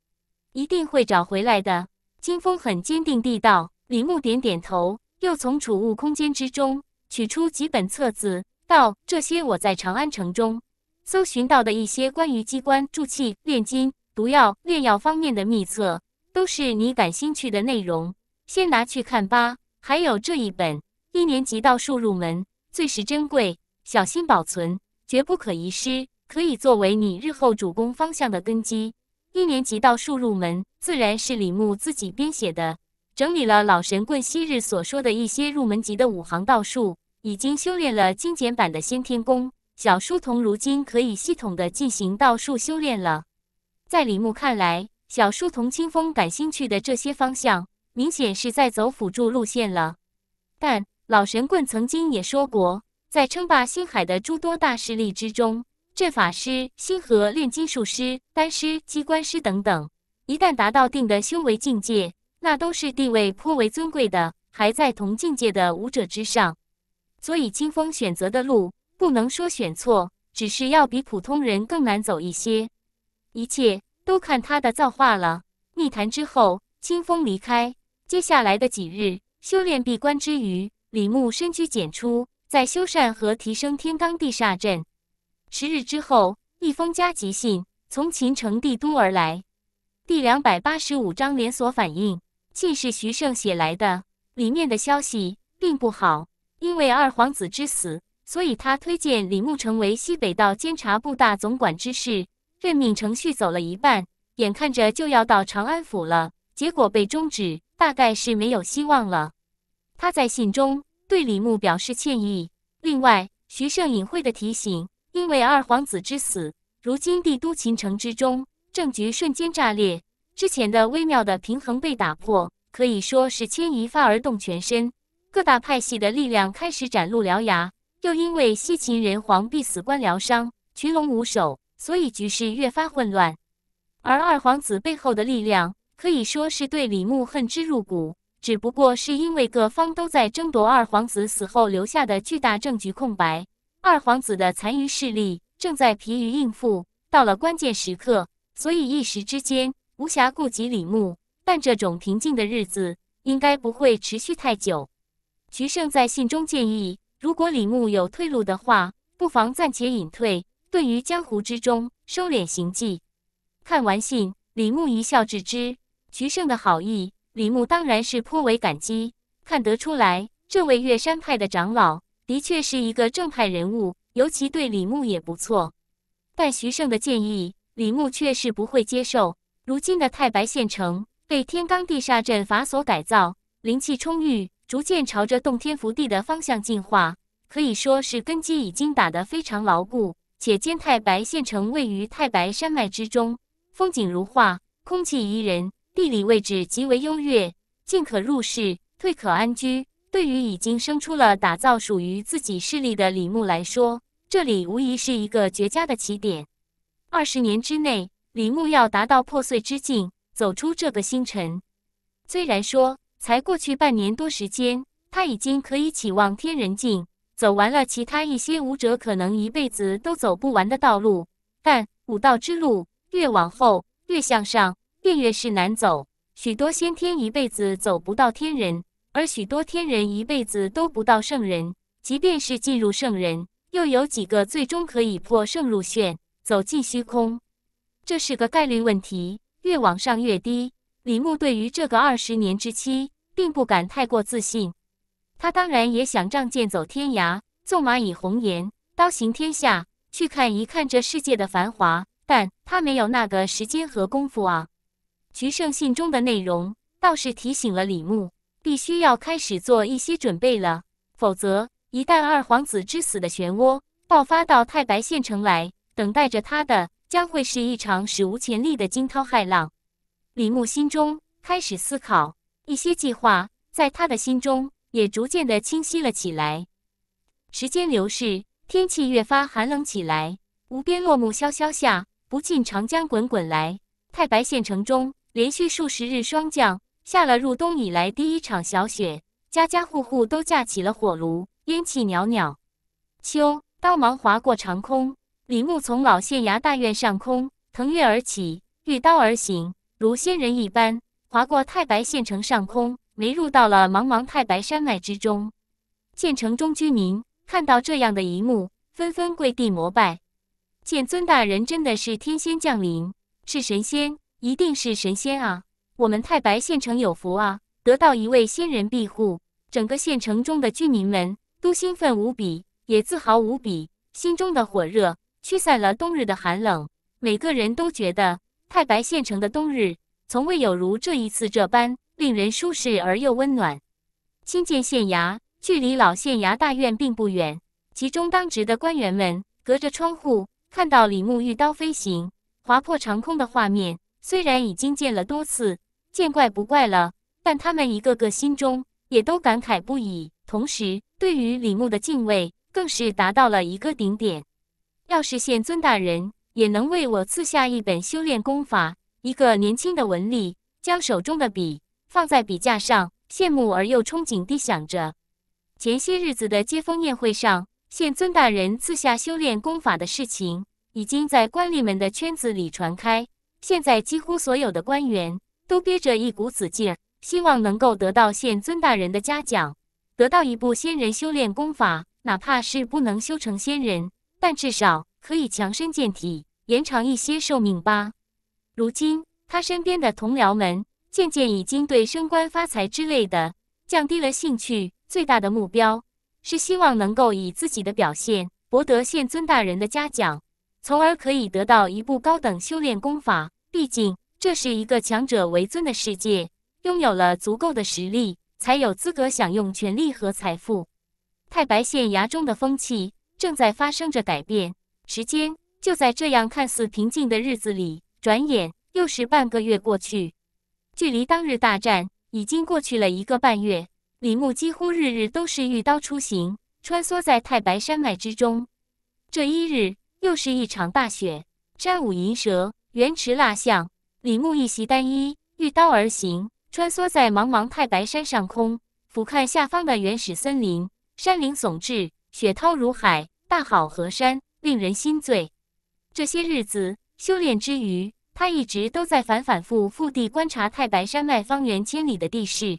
一定会找回来的。清风很坚定地道，李牧点点头，又从储物空间之中取出几本册子。道这些我在长安城中搜寻到的一些关于机关、铸器、炼金、毒药、炼药方面的秘策，都是你感兴趣的内容，先拿去看吧。还有这一本《一年级道术入门》，最是珍贵，小心保存，绝不可遗失，可以作为你日后主攻方向的根基。《一年级道术入门》自然是李牧自己编写的，整理了老神棍昔日所说的一些入门级的五行道术。已经修炼了精简版的先天功，小书童如今可以系统的进行道术修炼了。在李牧看来，小书童清风感兴趣的这些方向，明显是在走辅助路线了。但老神棍曾经也说过，在称霸星海的诸多大势力之中，阵法师、星河炼金术师、丹师、机关师等等，一旦达到定的修为境界，那都是地位颇为尊贵的，还在同境界的武者之上。所以，清风选择的路不能说选错，只是要比普通人更难走一些。一切都看他的造化了。密谈之后，清风离开。接下来的几日，修炼闭关之余，李牧深居简出，在修缮和提升天罡地煞阵。十日之后，一封加急信从秦城帝都而来。第两百八十五章连锁反应，竟是徐胜写来的。里面的消息并不好。因为二皇子之死，所以他推荐李牧成为西北道监察部大总管之事，任命程序走了一半，眼看着就要到长安府了，结果被终止，大概是没有希望了。他在信中对李牧表示歉意。另外，徐胜隐晦的提醒：因为二皇子之死，如今帝都秦城之中，政局瞬间炸裂，之前的微妙的平衡被打破，可以说是牵一发而动全身。各大派系的力量开始展露獠牙，又因为西秦人皇必死关疗伤，群龙无首，所以局势越发混乱。而二皇子背后的力量，可以说是对李牧恨之入骨，只不过是因为各方都在争夺二皇子死后留下的巨大政局空白，二皇子的残余势力正在疲于应付，到了关键时刻，所以一时之间无暇顾及李牧。但这种平静的日子应该不会持续太久。徐胜在信中建议，如果李牧有退路的话，不妨暂且隐退，遁于江湖之中，收敛行迹。看完信，李牧一笑置之。徐胜的好意，李牧当然是颇为感激。看得出来，这位岳山派的长老的确是一个正派人物，尤其对李牧也不错。但徐胜的建议，李牧却是不会接受。如今的太白县城被天罡地煞阵法所改造，灵气充裕。逐渐朝着洞天福地的方向进化，可以说是根基已经打得非常牢固。且兼太白县城位于太白山脉之中，风景如画，空气宜人，地理位置极为优越，进可入室，退可安居。对于已经生出了打造属于自己势力的李牧来说，这里无疑是一个绝佳的起点。二十年之内，李牧要达到破碎之境，走出这个星辰。虽然说。才过去半年多时间，他已经可以企望天人境，走完了其他一些武者可能一辈子都走不完的道路。但武道之路越往后越向上，便越是难走。许多先天一辈子走不到天人，而许多天人一辈子都不到圣人。即便是进入圣人，又有几个最终可以破圣入炫，走进虚空？这是个概率问题，越往上越低。李牧对于这个二十年之期。并不敢太过自信，他当然也想仗剑走天涯，纵马以红颜，刀行天下，去看一看这世界的繁华。但他没有那个时间和功夫啊。徐胜信中的内容倒是提醒了李牧，必须要开始做一些准备了，否则一旦二皇子之死的漩涡爆发到太白县城来，等待着他的将会是一场史无前例的惊涛骇浪。李牧心中开始思考。一些计划在他的心中也逐渐的清晰了起来。时间流逝，天气越发寒冷起来。无边落木萧萧下，不尽长江滚滚来。太白县城中连续数十日霜降，下了入冬以来第一场小雪，家家户户都架起了火炉，烟气袅袅。秋，刀芒划过长空，李牧从老县衙大院上空腾跃而起，御刀而行，如仙人一般。划过太白县城上空，没入到了茫茫太白山脉之中。县城中居民看到这样的一幕，纷纷跪地膜拜。见尊大人真的是天仙降临，是神仙，一定是神仙啊！我们太白县城有福啊，得到一位仙人庇护，整个县城中的居民们都兴奋无比，也自豪无比，心中的火热驱散了冬日的寒冷。每个人都觉得太白县城的冬日。从未有如这一次这般令人舒适而又温暖。新建县衙距离老县衙大院并不远，其中当值的官员们隔着窗户看到李牧御刀飞行、划破长空的画面，虽然已经见了多次，见怪不怪了，但他们一个个心中也都感慨不已，同时对于李牧的敬畏更是达到了一个顶点。要是县尊大人也能为我赐下一本修炼功法。一个年轻的文吏将手中的笔放在笔架上，羡慕而又憧憬地想着：前些日子的接风宴会上，县尊大人赐下修炼功法的事情已经在官吏们的圈子里传开。现在几乎所有的官员都憋着一股子劲儿，希望能够得到县尊大人的嘉奖，得到一部仙人修炼功法，哪怕是不能修成仙人，但至少可以强身健体，延长一些寿命吧。如今，他身边的同僚们渐渐已经对升官发财之类的降低了兴趣。最大的目标是希望能够以自己的表现博得县尊大人的嘉奖，从而可以得到一部高等修炼功法。毕竟，这是一个强者为尊的世界，拥有了足够的实力，才有资格享用权力和财富。太白县衙中的风气正在发生着改变。时间就在这样看似平静的日子里。转眼又是半个月过去，距离当日大战已经过去了一个半月。李牧几乎日日都是御刀出行，穿梭在太白山脉之中。这一日又是一场大雪，山舞银蛇，原驰蜡象。李牧一袭单衣，御刀而行，穿梭在茫茫太白山上空，俯瞰下方的原始森林。山林耸峙，雪涛如海，大好河山令人心醉。这些日子修炼之余，他一直都在反反复复地观察太白山脉方圆千里的地势，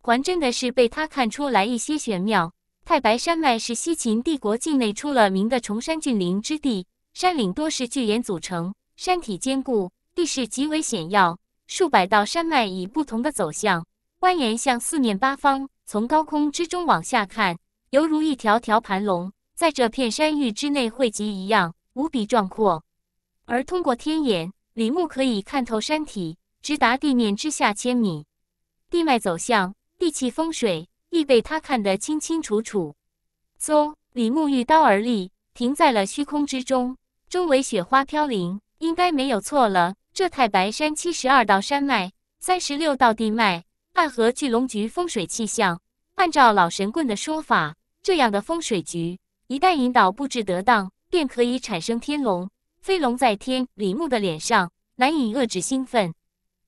还真的是被他看出来一些玄妙。太白山脉是西秦帝国境内出了名的崇山峻岭之地，山岭多是巨岩组成，山体坚固，地势极为险要。数百道山脉以不同的走向蜿蜒向四面八方，从高空之中往下看，犹如一条条盘龙在这片山域之内汇集一样，无比壮阔。而通过天眼。李牧可以看透山体，直达地面之下千米，地脉走向、地气风水亦被他看得清清楚楚。嗖！李牧遇刀而立，停在了虚空之中，周围雪花飘零，应该没有错了。这太白山七十二道山脉，三十六道地脉，暗合巨龙局风水气象。按照老神棍的说法，这样的风水局一旦引导布置得当，便可以产生天龙。飞龙在天，李牧的脸上难以遏制兴奋。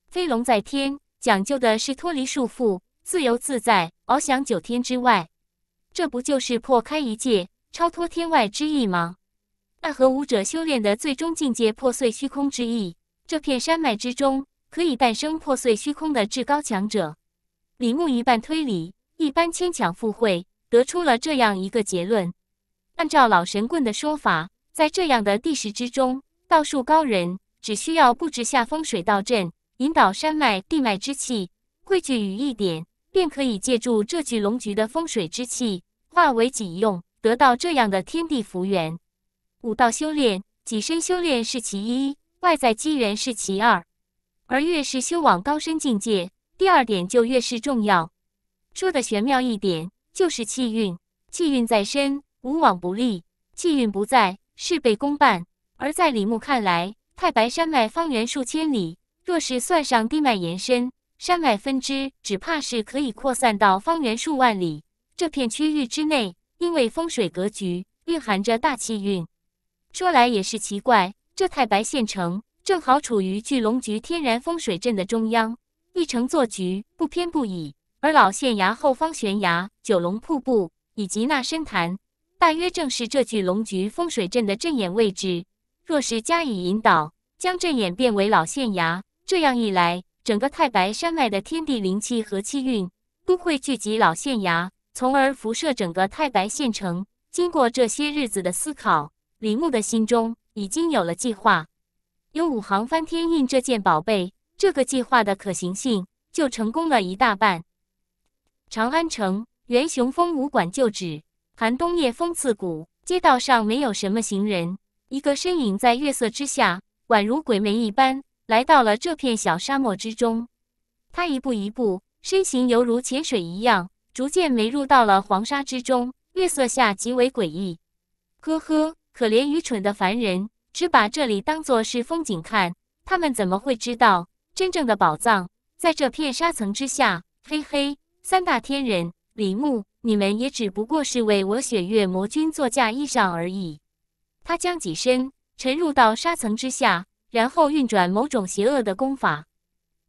飞龙在天讲究的是脱离束缚，自由自在，翱翔九天之外。这不就是破开一界，超脱天外之意吗？那和武者修炼的最终境界破碎虚空之意，这片山脉之中可以诞生破碎虚空的至高强者。李牧一半推理，一半牵强附会，得出了这样一个结论：按照老神棍的说法。在这样的地势之中，道术高人只需要布置下风水道阵，引导山脉地脉之气汇聚于一点，便可以借助这聚龙局的风水之气化为己用，得到这样的天地福源。武道修炼、己身修炼是其一，外在机缘是其二。而越是修往高深境界，第二点就越是重要。说的玄妙一点，就是气运。气运在身，无往不利；气运不在。事倍功半，而在李牧看来，太白山脉方圆数千里，若是算上地脉延伸、山脉分支，只怕是可以扩散到方圆数万里。这片区域之内，因为风水格局蕴含着大气运。说来也是奇怪，这太白县城正好处于巨龙局天然风水阵的中央，一城作局，不偏不倚。而老县衙后方悬崖、九龙瀑布以及那深潭。大约正是这具龙局风水阵的阵眼位置，若是加以引导，将阵眼变为老县衙，这样一来，整个太白山脉的天地灵气和气运都会聚集老县衙，从而辐射整个太白县城。经过这些日子的思考，李牧的心中已经有了计划。有五行翻天印这件宝贝，这个计划的可行性就成功了一大半。长安城袁雄风武馆旧址。寒冬夜风刺骨，街道上没有什么行人。一个身影在月色之下，宛如鬼魅一般，来到了这片小沙漠之中。他一步一步，身形犹如潜水一样，逐渐没入到了黄沙之中。月色下极为诡异。呵呵，可怜愚蠢的凡人，只把这里当做是风景看，他们怎么会知道真正的宝藏在这片沙层之下？嘿嘿，三大天人，李牧。你们也只不过是为我雪月魔君做嫁衣裳而已。他将起身沉入到沙层之下，然后运转某种邪恶的功法。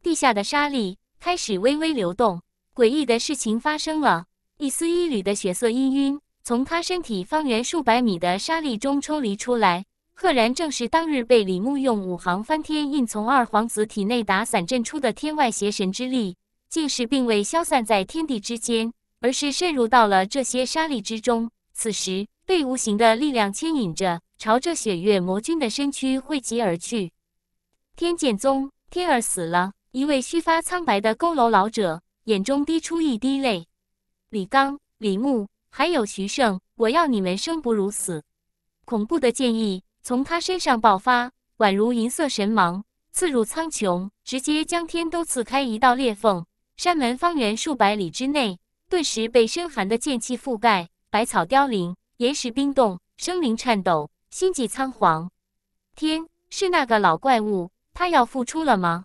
地下的沙粒开始微微流动，诡异的事情发生了。一丝一缕的血色氤氲从他身体方圆数百米的沙粒中抽离出来，赫然正是当日被李牧用五行翻天印从二皇子体内打散震出的天外邪神之力，竟是并未消散在天地之间。而是渗入到了这些沙砾之中，此时被无形的力量牵引着，朝着雪月魔君的身躯汇集而去。天剑宗，天儿死了！一位须发苍白的佝偻老者眼中滴出一滴泪。李刚、李牧还有徐胜，我要你们生不如死！恐怖的剑意从他身上爆发，宛如银色神芒，刺入苍穹，直接将天都刺开一道裂缝。山门方圆数百里之内。顿时被深寒的剑气覆盖，百草凋零，岩石冰冻，生灵颤抖，心悸仓皇。天，是那个老怪物，他要复出了吗？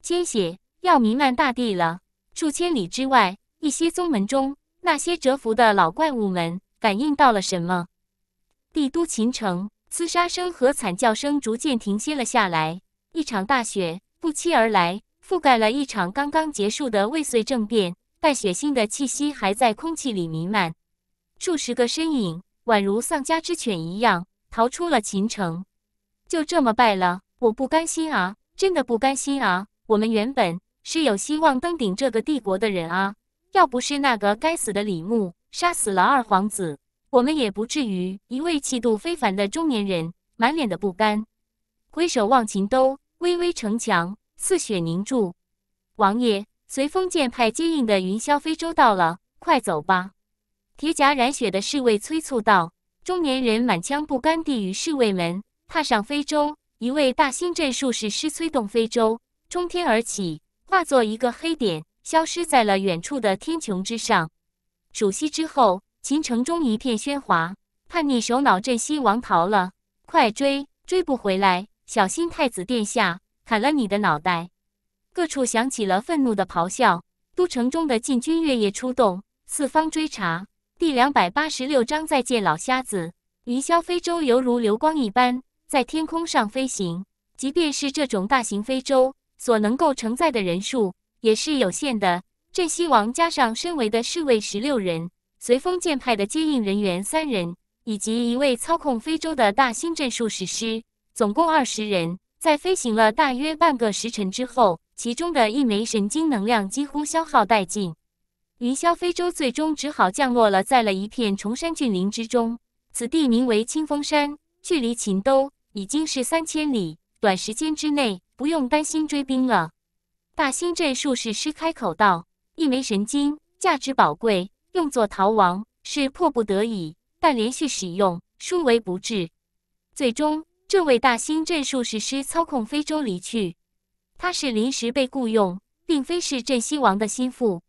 鲜血要弥漫大地了。数千里之外，一些宗门中那些蛰伏的老怪物们感应到了什么？帝都秦城，厮杀声和惨叫声逐渐停歇了下来。一场大雪不期而来，覆盖了一场刚刚结束的未遂政变。带血腥的气息还在空气里弥漫，数十个身影宛如丧家之犬一样逃出了秦城，就这么败了，我不甘心啊！真的不甘心啊！我们原本是有希望登顶这个帝国的人啊！要不是那个该死的李牧杀死了二皇子，我们也不至于一位气度非凡的中年人满脸的不甘，回首望秦都，巍巍城墙似雪凝住，王爷。随风剑派接应的云霄飞舟到了，快走吧！铁甲染血的侍卫催促道。中年人满腔不甘地与侍卫们踏上飞舟。一位大兴阵术士师催动飞舟冲天而起，化作一个黑点，消失在了远处的天穹之上。数息之后，秦城中一片喧哗，叛逆首脑镇西王逃了，快追！追不回来，小心太子殿下砍了你的脑袋！各处响起了愤怒的咆哮，都城中的禁军月夜出动，四方追查。第两百八十六章再见老瞎子。云霄飞舟犹如流光一般在天空上飞行，即便是这种大型飞舟所能够承载的人数也是有限的。镇西王加上身为的侍卫十六人，随风剑派的接应人员三人，以及一位操控飞舟的大星阵术师，总共二十人，在飞行了大约半个时辰之后。其中的一枚神经能量几乎消耗殆尽，云霄飞舟最终只好降落了在了一片崇山峻岭之中。此地名为清风山，距离秦都已经是三千里，短时间之内不用担心追兵了。大兴镇术士师开口道：“一枚神经价值宝贵，用作逃亡是迫不得已，但连续使用殊为不智。”最终，这位大兴镇术士师操控非洲离去。他是临时被雇佣，并非是镇西王的心腹。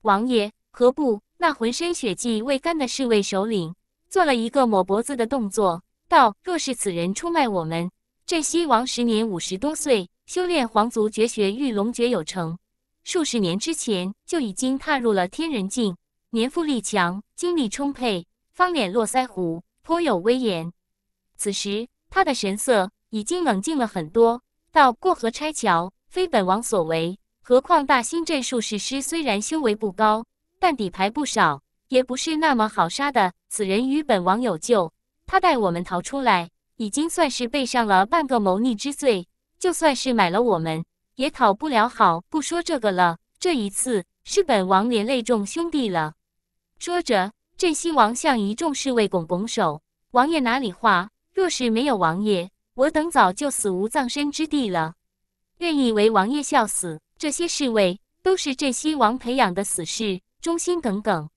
王爷何不那浑身血迹未干的侍卫首领做了一个抹脖子的动作，道：“若是此人出卖我们，镇西王时年五十多岁，修炼皇族绝学御龙诀有成，数十年之前就已经踏入了天人境，年富力强，精力充沛。方脸络腮胡，颇有威严。此时他的神色已经冷静了很多。”到过河拆桥，非本王所为。何况大兴镇术士师虽然修为不高，但底牌不少，也不是那么好杀的。此人与本王有救，他带我们逃出来，已经算是背上了半个谋逆之罪。就算是买了我们，也讨不了好。不说这个了，这一次是本王连累众兄弟了。说着，镇西王向一众侍卫拱拱手：“王爷哪里话？若是没有王爷……”我等早就死无葬身之地了，愿意为王爷效死。这些侍卫都是镇西王培养的死士，忠心耿耿。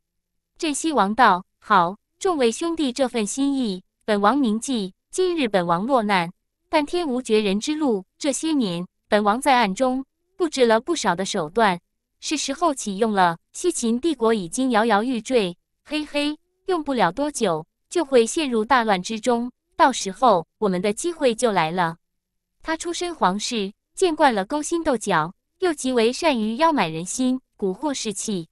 镇西王道：“好，众位兄弟这份心意，本王铭记。今日本王落难，但天无绝人之路。这些年，本王在暗中布置了不少的手段，是时候启用了。西秦帝国已经摇摇欲坠，嘿嘿，用不了多久就会陷入大乱之中。”到时候我们的机会就来了。他出身皇室，见惯了勾心斗角，又极为善于邀买人心、蛊惑士气。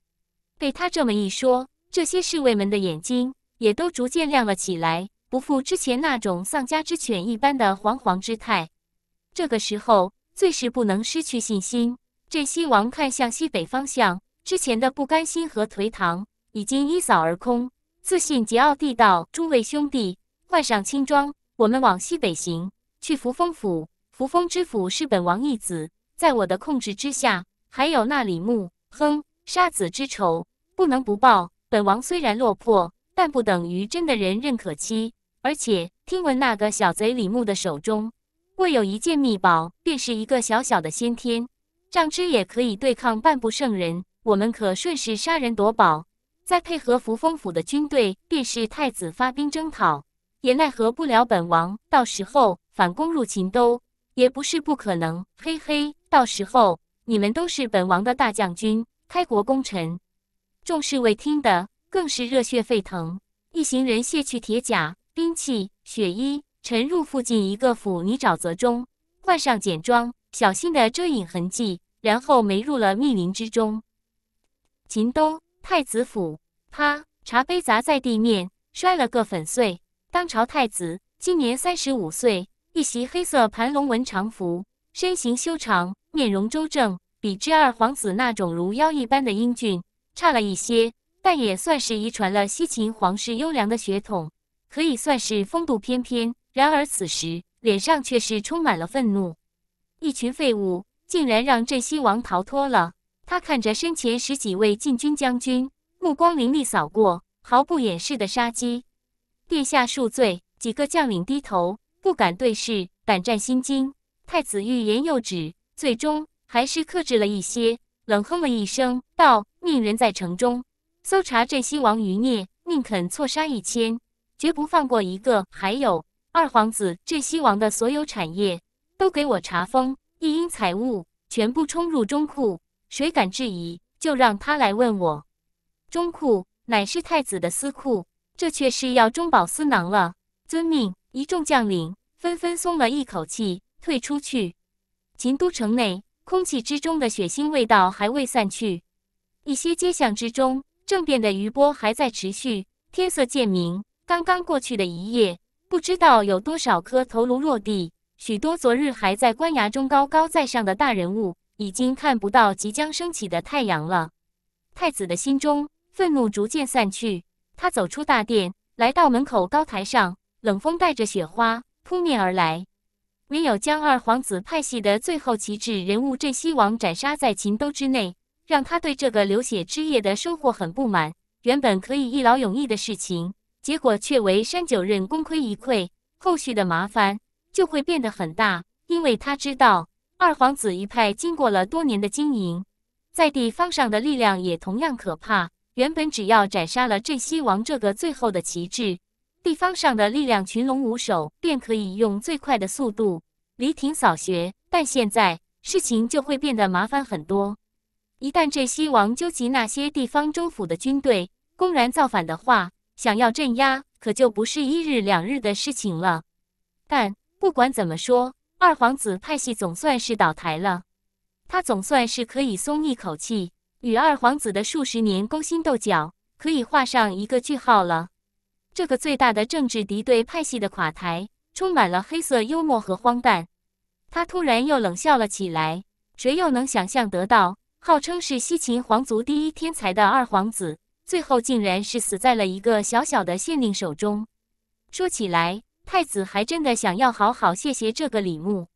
被他这么一说，这些侍卫们的眼睛也都逐渐亮了起来，不复之前那种丧家之犬一般的惶惶之态。这个时候，最是不能失去信心。镇西王看向西北方向，之前的不甘心和颓唐已经一扫而空，自信桀骜地道：“诸位兄弟。”换上轻装，我们往西北行，去扶风府。扶风知府是本王义子，在我的控制之下。还有那李牧，哼，杀子之仇不能不报。本王虽然落魄，但不等于真的人认可妻。而且听闻那个小贼李牧的手中，握有一件秘宝，便是一个小小的先天，仗之也可以对抗半步圣人。我们可顺势杀人夺宝，再配合扶风府的军队，便是太子发兵征讨。也奈何不了本王，到时候反攻入秦都也不是不可能，嘿嘿，到时候你们都是本王的大将军、开国功臣。众侍卫听得更是热血沸腾，一行人卸去铁甲、兵器、血衣，沉入附近一个腐泥沼泽中，换上简装，小心的遮掩痕迹，然后没入了密林之中。秦东太子府，啪，茶杯砸在地面，摔了个粉碎。当朝太子今年三十五岁，一袭黑色盘龙纹长服，身形修长，面容周正，比之二皇子那种如妖一般的英俊差了一些，但也算是遗传了西秦皇室优良的血统，可以算是风度翩翩。然而此时脸上却是充满了愤怒，一群废物竟然让镇西王逃脱了！他看着身前十几位禁军将军，目光凌厉扫过，毫不掩饰的杀机。殿下恕罪，几个将领低头，不敢对视，胆战心惊。太子欲言又止，最终还是克制了一些，冷哼了一声，道：“命人在城中搜查镇西王余孽，宁肯错杀一千，绝不放过一个。还有，二皇子镇西王的所有产业都给我查封，一应财物全部充入中库，谁敢质疑，就让他来问我。中库乃是太子的私库。”这却是要中饱私囊了。遵命！一众将领纷纷松了一口气，退出去。秦都城内空气之中的血腥味道还未散去，一些街巷之中政变的余波还在持续。天色渐明，刚刚过去的一夜，不知道有多少颗头颅落地。许多昨日还在官衙中高高在上的大人物，已经看不到即将升起的太阳了。太子的心中愤怒逐渐散去。他走出大殿，来到门口高台上，冷风带着雪花扑面而来。唯有将二皇子派系的最后旗帜人物镇西王斩杀在秦都之内，让他对这个流血之夜的收获很不满。原本可以一劳永逸的事情，结果却为山九任功亏一篑。后续的麻烦就会变得很大，因为他知道二皇子一派经过了多年的经营，在地方上的力量也同样可怕。原本只要斩杀了镇西王这个最后的旗帜，地方上的力量群龙无首，便可以用最快的速度离庭扫穴。但现在事情就会变得麻烦很多。一旦镇西王纠集那些地方州府的军队公然造反的话，想要镇压可就不是一日两日的事情了。但不管怎么说，二皇子派系总算是倒台了，他总算是可以松一口气。与二皇子的数十年勾心斗角可以画上一个句号了。这个最大的政治敌对派系的垮台，充满了黑色幽默和荒诞。他突然又冷笑了起来。谁又能想象得到，号称是西秦皇族第一天才的二皇子，最后竟然是死在了一个小小的县令手中？说起来，太子还真的想要好好谢谢这个李牧，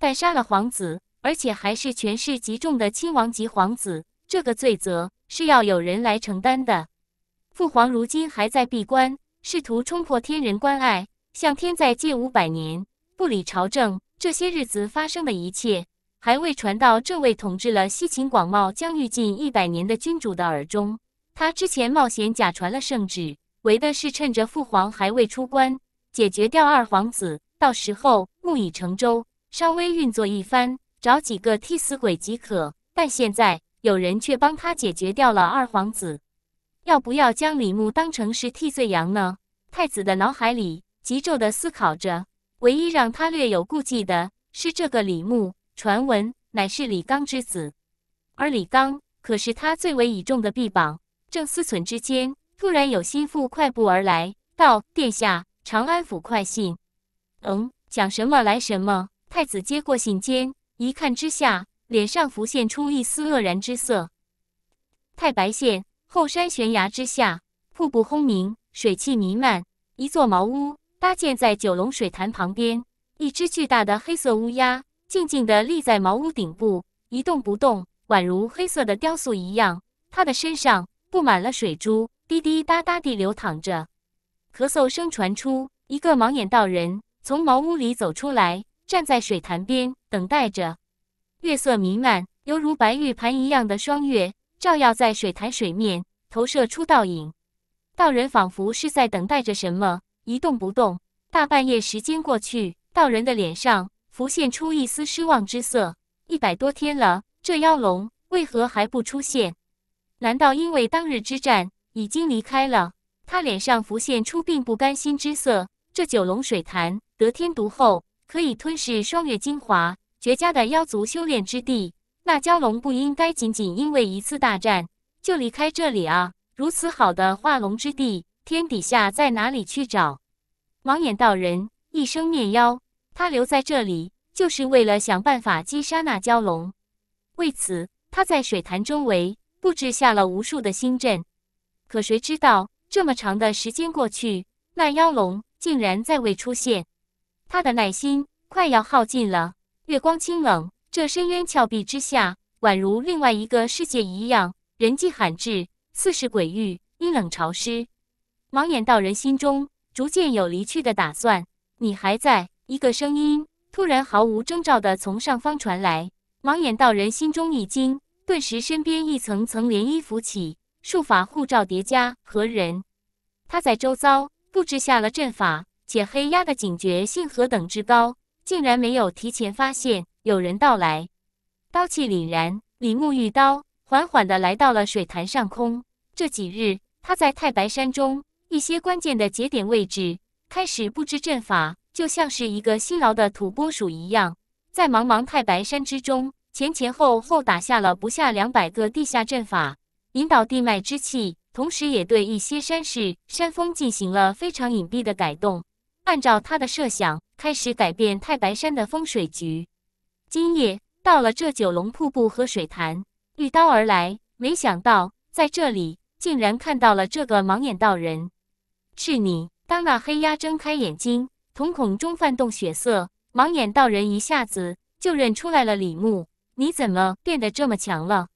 但杀了皇子，而且还是权势极重的亲王级皇子。这个罪责是要有人来承担的。父皇如今还在闭关，试图冲破天人关隘，向天再借五百年不理朝政。这些日子发生的一切，还未传到这位统治了西秦广袤疆域近一百年的君主的耳中。他之前冒险假传了圣旨，为的是趁着父皇还未出关，解决掉二皇子。到时候木已成舟，稍微运作一番，找几个替死鬼即可。但现在。有人却帮他解决掉了二皇子，要不要将李牧当成是替罪羊呢？太子的脑海里急骤地思考着，唯一让他略有顾忌的是这个李牧，传闻乃是李刚之子，而李刚可是他最为倚重的臂膀。正思忖之间，突然有心腹快步而来，道：“殿下，长安府快信。”“嗯，讲什么来什么。”太子接过信笺，一看之下。脸上浮现出一丝愕然之色。太白县后山悬崖之下，瀑布轰鸣，水汽弥漫。一座茅屋搭建在九龙水潭旁边，一只巨大的黑色乌鸦静静地立在茅屋顶部，一动不动，宛如黑色的雕塑一样。它的身上布满了水珠，滴滴答答地流淌着。咳嗽声传出，一个盲眼道人从茅屋里走出来，站在水潭边等待着。月色弥漫，犹如白玉盘一样的双月照耀在水潭水面，投射出倒影。道人仿佛是在等待着什么，一动不动。大半夜时间过去，道人的脸上浮现出一丝失望之色。一百多天了，这妖龙为何还不出现？难道因为当日之战已经离开了？他脸上浮现出并不甘心之色。这九龙水潭得天独厚，可以吞噬双月精华。绝佳的妖族修炼之地，那蛟龙不应该仅仅因为一次大战就离开这里啊！如此好的化龙之地，天底下在哪里去找？盲眼道人一生灭妖，他留在这里就是为了想办法击杀那蛟龙。为此，他在水潭周围布置下了无数的心阵。可谁知道，这么长的时间过去，那妖龙竟然再未出现，他的耐心快要耗尽了。月光清冷，这深渊峭壁之下，宛如另外一个世界一样，人迹罕至，似是鬼域，阴冷潮湿。盲眼道人心中逐渐有离去的打算。你还在？一个声音突然毫无征兆的从上方传来。盲眼道人心中一惊，顿时身边一层层涟漪浮起，术法护罩叠加。何人？他在周遭布置下了阵法，且黑压的警觉性何等之高。竟然没有提前发现有人到来，刀气凛然。李牧玉刀缓缓地来到了水潭上空。这几日，他在太白山中一些关键的节点位置开始布置阵法，就像是一个辛劳的土拨鼠一样，在茫茫太白山之中前前后后打下了不下两百个地下阵法，引导地脉之气，同时也对一些山势、山峰进行了非常隐蔽的改动。按照他的设想。开始改变太白山的风水局。今夜到了这九龙瀑布和水潭，遇刀而来，没想到在这里竟然看到了这个盲眼道人。是你？当那黑鸦睁开眼睛，瞳孔中泛动血色，盲眼道人一下子就认出来了。李牧，你怎么变得这么强了？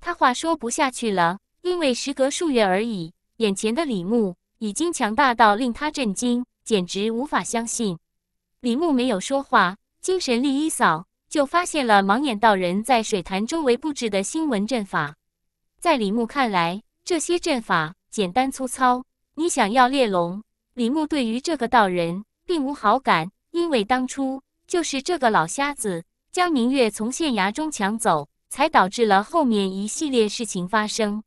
他话说不下去了，因为时隔数月而已，眼前的李牧已经强大到令他震惊，简直无法相信。李牧没有说话，精神力一扫，就发现了盲眼道人在水潭周围布置的星纹阵法。在李牧看来，这些阵法简单粗糙。你想要猎龙？李牧对于这个道人并无好感，因为当初就是这个老瞎子将明月从县衙中抢走，才导致了后面一系列事情发生。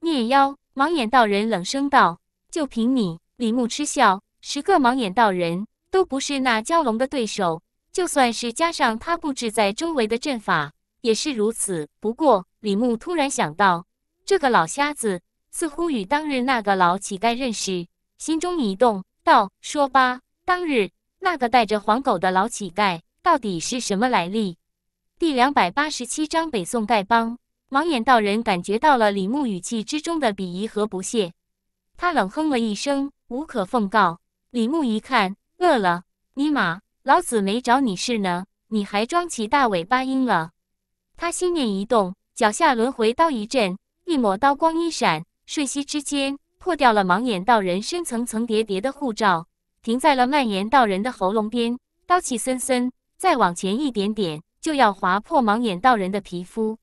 灭妖！盲眼道人冷声道：“就凭你！”李牧嗤笑。十个盲眼道人。都不是那蛟龙的对手，就算是加上他布置在周围的阵法，也是如此。不过李牧突然想到，这个老瞎子似乎与当日那个老乞丐认识，心中一动，道：“说吧，当日那个带着黄狗的老乞丐到底是什么来历？”第两百八十七章北宋丐帮。盲眼道人感觉到了李牧语气之中的鄙夷和不屑，他冷哼了一声，无可奉告。李牧一看。饿了，尼玛，老子没找你事呢，你还装起大尾巴鹰了？他心念一动，脚下轮回刀一震，一抹刀光一闪，瞬息之间破掉了盲眼道人身层层叠叠的护罩，停在了蔓延道人的喉咙边，刀气森森，再往前一点点就要划破盲眼道人的皮肤。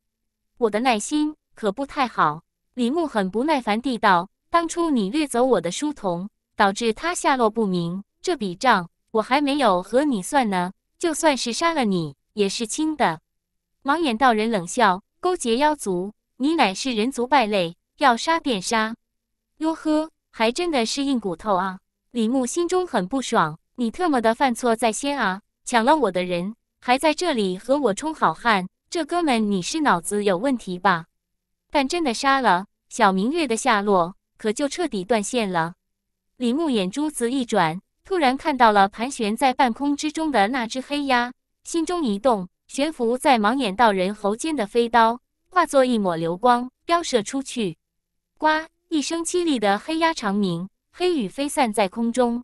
我的耐心可不太好。李牧很不耐烦地道：“当初你掠走我的书童，导致他下落不明。”这笔账我还没有和你算呢，就算是杀了你也是轻的。盲眼道人冷笑：“勾结妖族，你乃是人族败类，要杀便杀。”哟呵，还真的是硬骨头啊！李牧心中很不爽：“你特么的犯错在先啊！抢了我的人，还在这里和我充好汉，这哥们你是脑子有问题吧？”但真的杀了小明月的下落，可就彻底断线了。李牧眼珠子一转。突然看到了盘旋在半空之中的那只黑鸦，心中一动，悬浮在盲眼道人喉间的飞刀化作一抹流光飙射出去。呱一声凄厉的黑鸦长鸣，黑羽飞散在空中，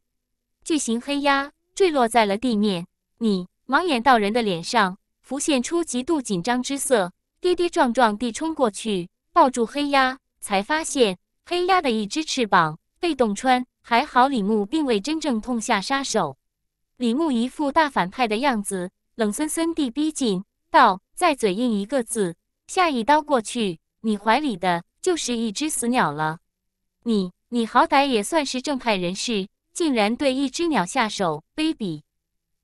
巨型黑鸦坠落在了地面。你盲眼道人的脸上浮现出极度紧张之色，跌跌撞撞地冲过去抱住黑鸦，才发现黑鸦的一只翅膀被洞穿。还好李牧并未真正痛下杀手。李牧一副大反派的样子，冷森森地逼近道：“再嘴硬一个字，下一刀过去，你怀里的就是一只死鸟了。”你你好歹也算是正派人士，竟然对一只鸟下手，卑鄙！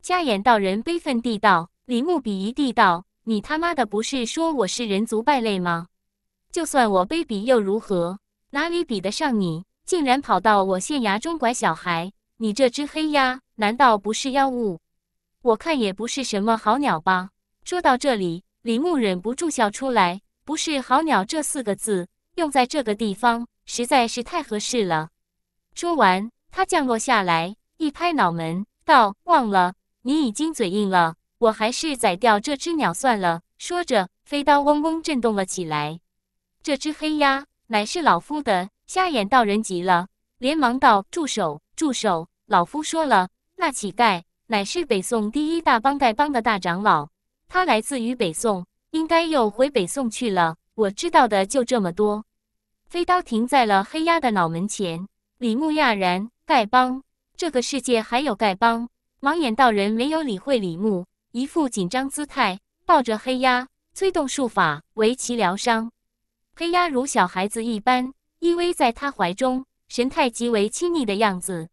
迦眼道人悲愤地道。李牧鄙夷地道：“你他妈的不是说我是人族败类吗？就算我卑鄙又如何？哪里比得上你？”竟然跑到我县衙中拐小孩！你这只黑鸭，难道不是妖物？我看也不是什么好鸟吧。说到这里，李牧忍不住笑出来。不是好鸟这四个字用在这个地方，实在是太合适了。说完，他降落下来，一拍脑门，道：“忘了，你已经嘴硬了，我还是宰掉这只鸟算了。”说着，飞刀嗡嗡震动了起来。这只黑鸭乃是老夫的。瞎眼道人急了，连忙道：“住手！住手！老夫说了，那乞丐乃是北宋第一大帮丐帮的大长老，他来自于北宋，应该又回北宋去了。我知道的就这么多。”飞刀停在了黑鸦的脑门前。李牧讶然：“丐帮？这个世界还有丐帮？”盲眼道人没有理会李牧，一副紧张姿态，抱着黑鸦，催动术法为其疗伤。黑鸦如小孩子一般。依偎在他怀中，神态极为亲昵的样子。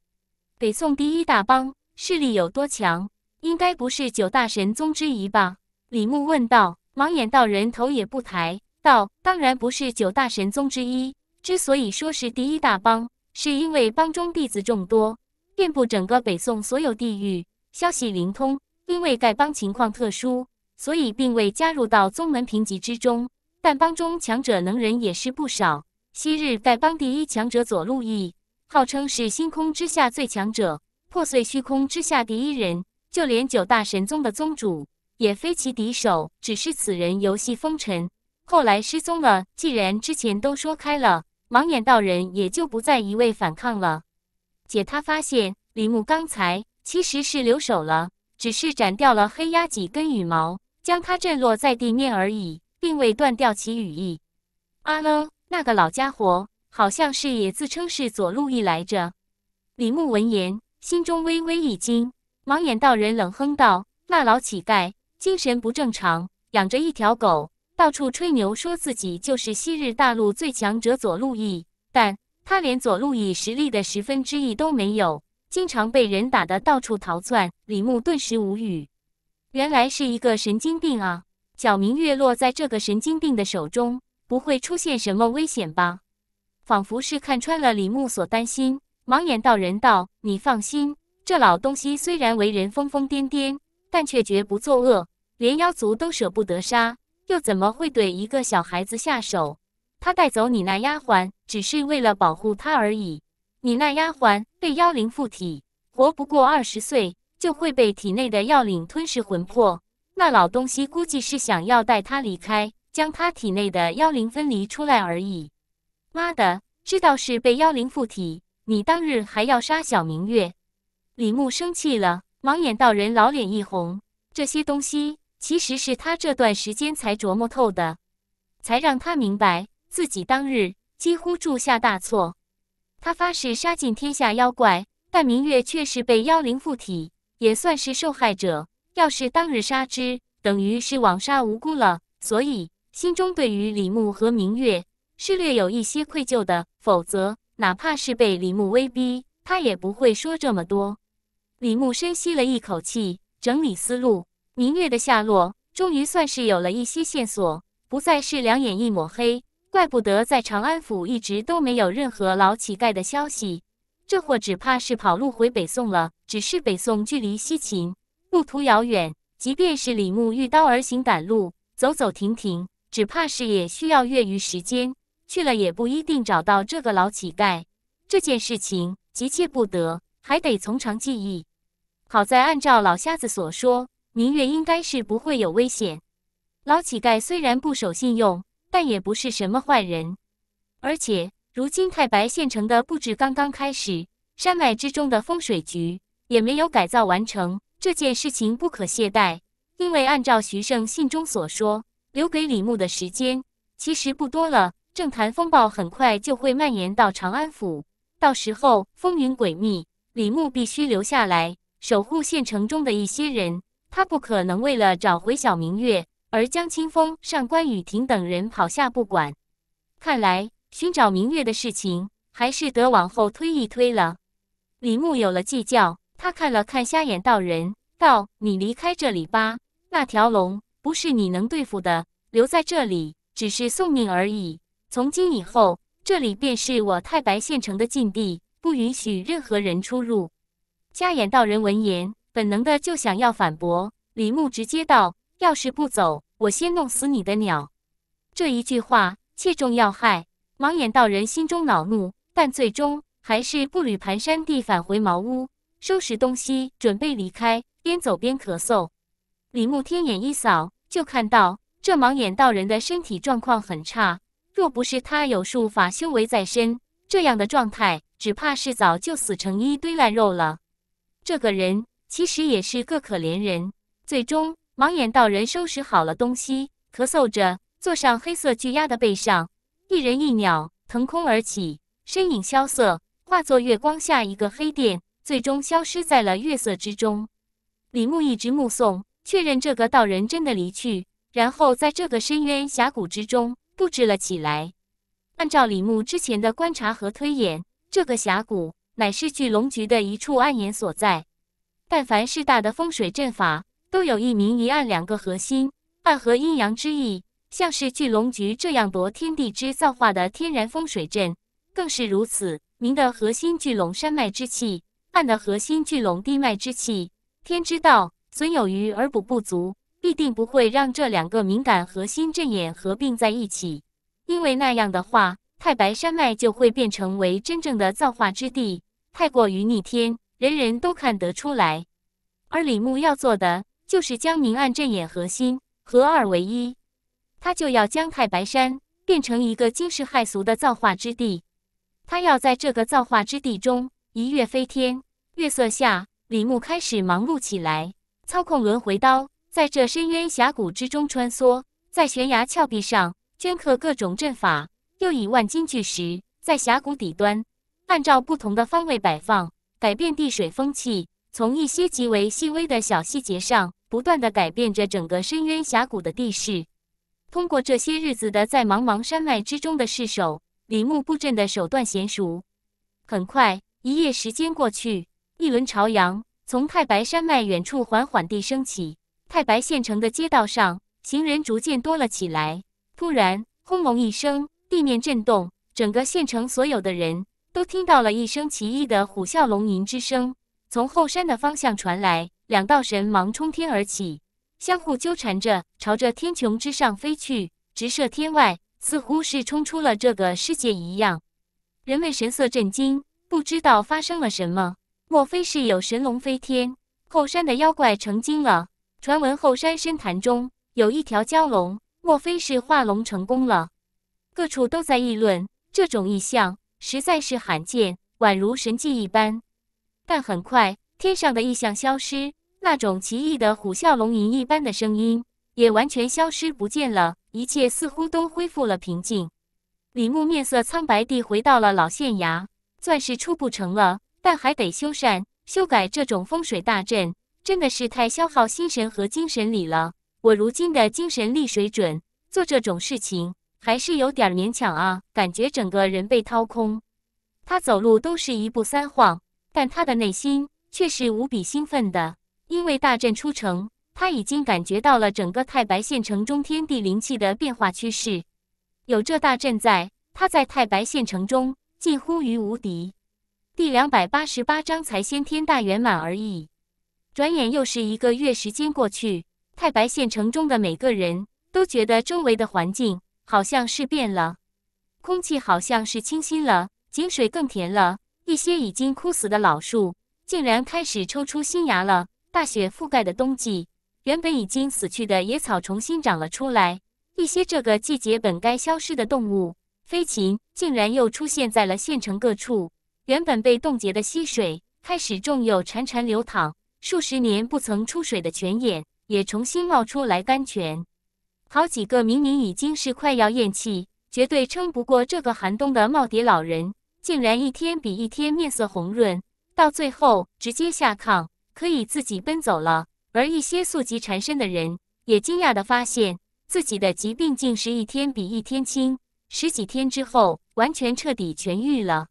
北宋第一大帮势力有多强？应该不是九大神宗之一吧？李牧问道。盲眼道人头也不抬道：“当然不是九大神宗之一。之所以说是第一大帮，是因为帮中弟子众多，遍布整个北宋所有地域，消息灵通。因为丐帮情况特殊，所以并未加入到宗门评级之中。但帮中强者能人也是不少。”昔日丐帮第一强者左路易，号称是星空之下最强者，破碎虚空之下第一人，就连九大神宗的宗主也非其敌手。只是此人游戏风尘，后来失踪了。既然之前都说开了，盲眼道人也就不再一味反抗了。姐，他发现李牧刚才其实是留手了，只是斩掉了黑鸦几根羽毛，将它震落在地面而已，并未断掉其羽翼。阿楞。那个老家伙好像是也自称是左路易来着。李牧闻言，心中微微一惊。盲眼道人冷哼道：“那老乞丐精神不正常，养着一条狗，到处吹牛，说自己就是昔日大陆最强者左路易。但他连左路易实力的十分之一都没有，经常被人打得到处逃窜。”李牧顿时无语，原来是一个神经病啊！小明月落在这个神经病的手中。不会出现什么危险吧？仿佛是看穿了李牧所担心，盲眼道人道：“你放心，这老东西虽然为人疯疯癫癫，但却绝不作恶，连妖族都舍不得杀，又怎么会对一个小孩子下手？他带走你那丫鬟，只是为了保护她而已。你那丫鬟被妖灵附体，活不过二十岁就会被体内的妖灵吞噬魂魄。那老东西估计是想要带他离开。”将他体内的妖灵分离出来而已。妈的，知道是被妖灵附体，你当日还要杀小明月？李牧生气了，盲眼道人老脸一红。这些东西其实是他这段时间才琢磨透的，才让他明白自己当日几乎铸下大错。他发誓杀尽天下妖怪，但明月却是被妖灵附体，也算是受害者。要是当日杀之，等于是枉杀无辜了。所以。心中对于李牧和明月是略有一些愧疚的，否则哪怕是被李牧威逼，他也不会说这么多。李牧深吸了一口气，整理思路，明月的下落终于算是有了一些线索，不再是两眼一抹黑。怪不得在长安府一直都没有任何老乞丐的消息，这货只怕是跑路回北宋了。只是北宋距离西秦路途遥远，即便是李牧御刀而行赶路，走走停停。只怕是也需要业余时间，去了也不一定找到这个老乞丐。这件事情急切不得，还得从长计议。好在按照老瞎子所说，明月应该是不会有危险。老乞丐虽然不守信用，但也不是什么坏人。而且如今太白县城的布置刚刚开始，山脉之中的风水局也没有改造完成。这件事情不可懈怠，因为按照徐胜信中所说。留给李牧的时间其实不多了，政坛风暴很快就会蔓延到长安府，到时候风云诡秘，李牧必须留下来守护县城中的一些人。他不可能为了找回小明月而将清风、上官雨婷等人跑下不管。看来寻找明月的事情还是得往后推一推了。李牧有了计较，他看了看瞎眼道人，道：“你离开这里吧，那条龙。”不是你能对付的，留在这里只是送命而已。从今以后，这里便是我太白县城的禁地，不允许任何人出入。瞎眼道人闻言，本能的就想要反驳，李牧直接道：“要是不走，我先弄死你的鸟。”这一句话切中要害，盲眼道人心中恼怒，但最终还是步履蹒跚地返回茅屋，收拾东西准备离开，边走边咳嗽。李牧天眼一扫。就看到这盲眼道人的身体状况很差，若不是他有术法修为在身，这样的状态只怕是早就死成一堆烂肉了。这个人其实也是个可怜人。最终，盲眼道人收拾好了东西，咳嗽着坐上黑色巨鸭的背上，一人一鸟腾空而起，身影萧瑟，化作月光下一个黑点，最终消失在了月色之中。李牧一直目送。确认这个道人真的离去，然后在这个深渊峡谷之中布置了起来。按照李牧之前的观察和推演，这个峡谷乃是巨龙局的一处暗眼所在。但凡是大的风水阵法，都有一明一暗两个核心，暗合阴阳之意。像是巨龙局这样夺天地之造化的天然风水阵，更是如此。明的核心巨龙山脉之气，暗的核心巨龙地脉之气。天之道。损有余而补不足，必定不会让这两个敏感核心阵眼合并在一起，因为那样的话，太白山脉就会变成为真正的造化之地，太过于逆天，人人都看得出来。而李牧要做的就是将明暗阵眼核心合二为一，他就要将太白山变成一个惊世骇俗的造化之地，他要在这个造化之地中一跃飞天。月色下，李牧开始忙碌起来。操控轮回刀，在这深渊峡谷之中穿梭，在悬崖峭壁上镌刻各种阵法，又以万金巨石在峡谷底端按照不同的方位摆放，改变地水风气。从一些极为细微的小细节上，不断的改变着整个深渊峡谷的地势。通过这些日子的在茫茫山脉之中的试手，李牧布阵的手段娴熟。很快，一夜时间过去，一轮朝阳。从太白山脉远处缓缓地升起。太白县城的街道上，行人逐渐多了起来。突然，轰隆一声，地面震动，整个县城所有的人都听到了一声奇异的虎啸龙吟之声，从后山的方向传来。两道神芒冲天而起，相互纠缠着，朝着天穹之上飞去，直射天外，似乎是冲出了这个世界一样。人们神色震惊，不知道发生了什么。莫非是有神龙飞天？后山的妖怪成精了。传闻后山深潭中有一条蛟龙，莫非是化龙成功了？各处都在议论这种异象，实在是罕见，宛如神迹一般。但很快，天上的异象消失，那种奇异的虎啸龙吟一般的声音也完全消失不见了，一切似乎都恢复了平静。李牧面色苍白地回到了老县衙，算是出不成了。但还得修缮、修改这种风水大阵，真的是太消耗心神和精神力了。我如今的精神力水准，做这种事情还是有点勉强啊，感觉整个人被掏空。他走路都是一步三晃，但他的内心却是无比兴奋的，因为大阵出城，他已经感觉到了整个太白县城中天地灵气的变化趋势。有这大阵在，他在太白县城中近乎于无敌。第两百八十八章才先天大圆满而已。转眼又是一个月时间过去，太白县城中的每个人都觉得周围的环境好像是变了，空气好像是清新了，井水更甜了。一些已经枯死的老树竟然开始抽出新芽了。大雪覆盖的冬季，原本已经死去的野草重新长了出来。一些这个季节本该消失的动物、飞禽，竟然又出现在了县城各处。原本被冻结的溪水开始重又潺潺流淌，数十年不曾出水的泉眼也重新冒出来甘泉。好几个明明已经是快要咽气、绝对撑不过这个寒冬的耄耋老人，竟然一天比一天面色红润，到最后直接下炕，可以自己奔走了。而一些宿疾缠身的人，也惊讶的发现自己的疾病竟是一天比一天轻，十几天之后完全彻底痊愈了。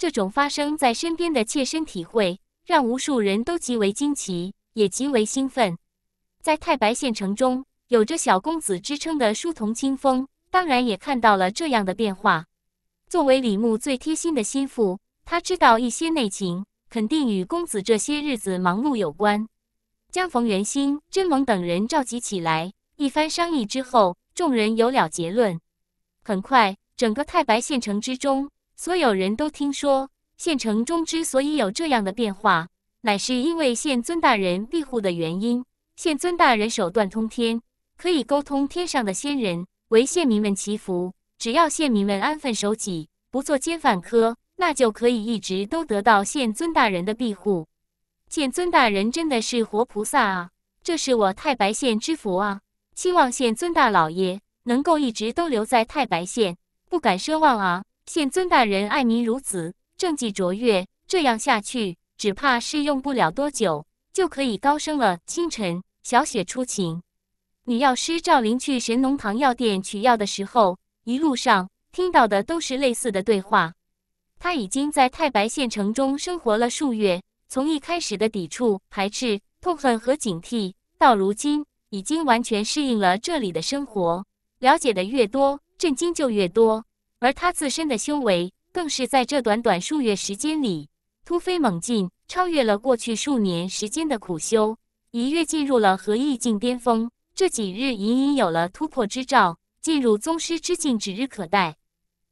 这种发生在身边的切身体会，让无数人都极为惊奇，也极为兴奋。在太白县城中，有着小公子之称的书童清风，当然也看到了这样的变化。作为李牧最贴心的心腹，他知道一些内情，肯定与公子这些日子忙碌有关。将冯元兴、甄蒙等人召集起来，一番商议之后，众人有了结论。很快，整个太白县城之中。所有人都听说，县城中之所以有这样的变化，乃是因为县尊大人庇护的原因。县尊大人手段通天，可以沟通天上的仙人，为县民们祈福。只要县民们安分守己，不做奸犯科，那就可以一直都得到县尊大人的庇护。县尊大人真的是活菩萨啊！这是我太白县之福啊！希望县尊大老爷能够一直都留在太白县，不敢奢望啊！现尊大人爱民如子，政绩卓越，这样下去，只怕是用不了多久就可以高升了。清晨，小雪出勤，女药师赵灵去神农堂药店取药的时候，一路上听到的都是类似的对话。她已经在太白县城中生活了数月，从一开始的抵触、排斥、痛恨和警惕，到如今已经完全适应了这里的生活。了解的越多，震惊就越多。而他自身的修为更是在这短短数月时间里突飞猛进，超越了过去数年时间的苦修，一跃进入了合意境巅峰。这几日隐隐有了突破之兆，进入宗师之境指日可待。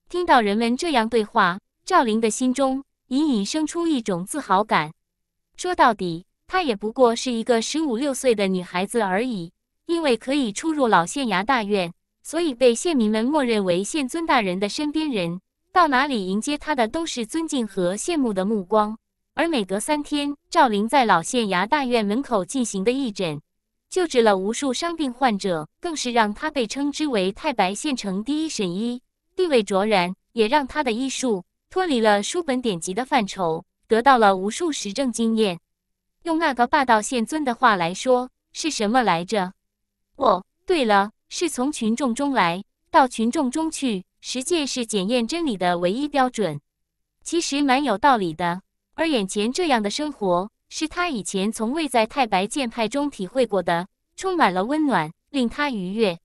听到人们这样对话，赵灵的心中隐隐生出一种自豪感。说到底，她也不过是一个十五六岁的女孩子而已，因为可以出入老县衙大院。所以被县民们默认为县尊大人的身边人，到哪里迎接他的都是尊敬和羡慕的目光。而每隔三天，赵林在老县衙大院门口进行的义诊，救治了无数伤病患者，更是让他被称之为太白县城第一神医，地位卓然，也让他的医术脱离了书本典籍的范畴，得到了无数实证经验。用那个霸道县尊的话来说，是什么来着？哦，对了。是从群众中来到群众中去，实践是检验真理的唯一标准，其实蛮有道理的。而眼前这样的生活，是他以前从未在太白剑派中体会过的，充满了温暖，令他愉悦。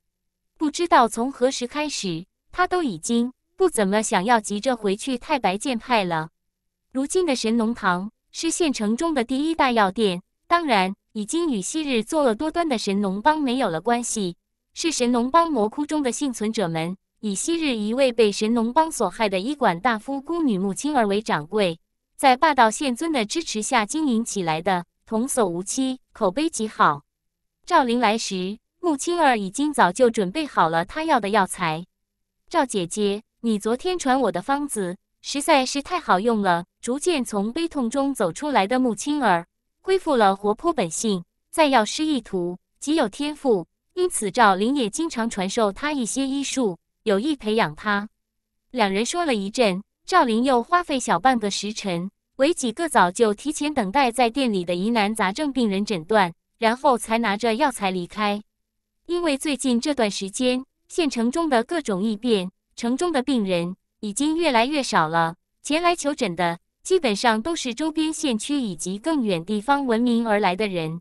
不知道从何时开始，他都已经不怎么想要急着回去太白剑派了。如今的神农堂是县城中的第一大药店，当然已经与昔日作恶多端的神农帮没有了关系。是神农帮魔窟中的幸存者们，以昔日一位被神农帮所害的医馆大夫孤女穆青儿为掌柜，在霸道县尊的支持下经营起来的，童叟无欺，口碑极好。赵灵来时，穆青儿已经早就准备好了她要的药材。赵姐姐，你昨天传我的方子实在是太好用了。逐渐从悲痛中走出来的穆青儿，恢复了活泼本性，再药师一途极有天赋。因此，赵林也经常传授他一些医术，有意培养他。两人说了一阵，赵林又花费小半个时辰，为几个早就提前等待在店里的疑难杂症病人诊断，然后才拿着药材离开。因为最近这段时间，县城中的各种异变，城中的病人已经越来越少了，前来求诊的基本上都是周边县区以及更远地方闻名而来的人。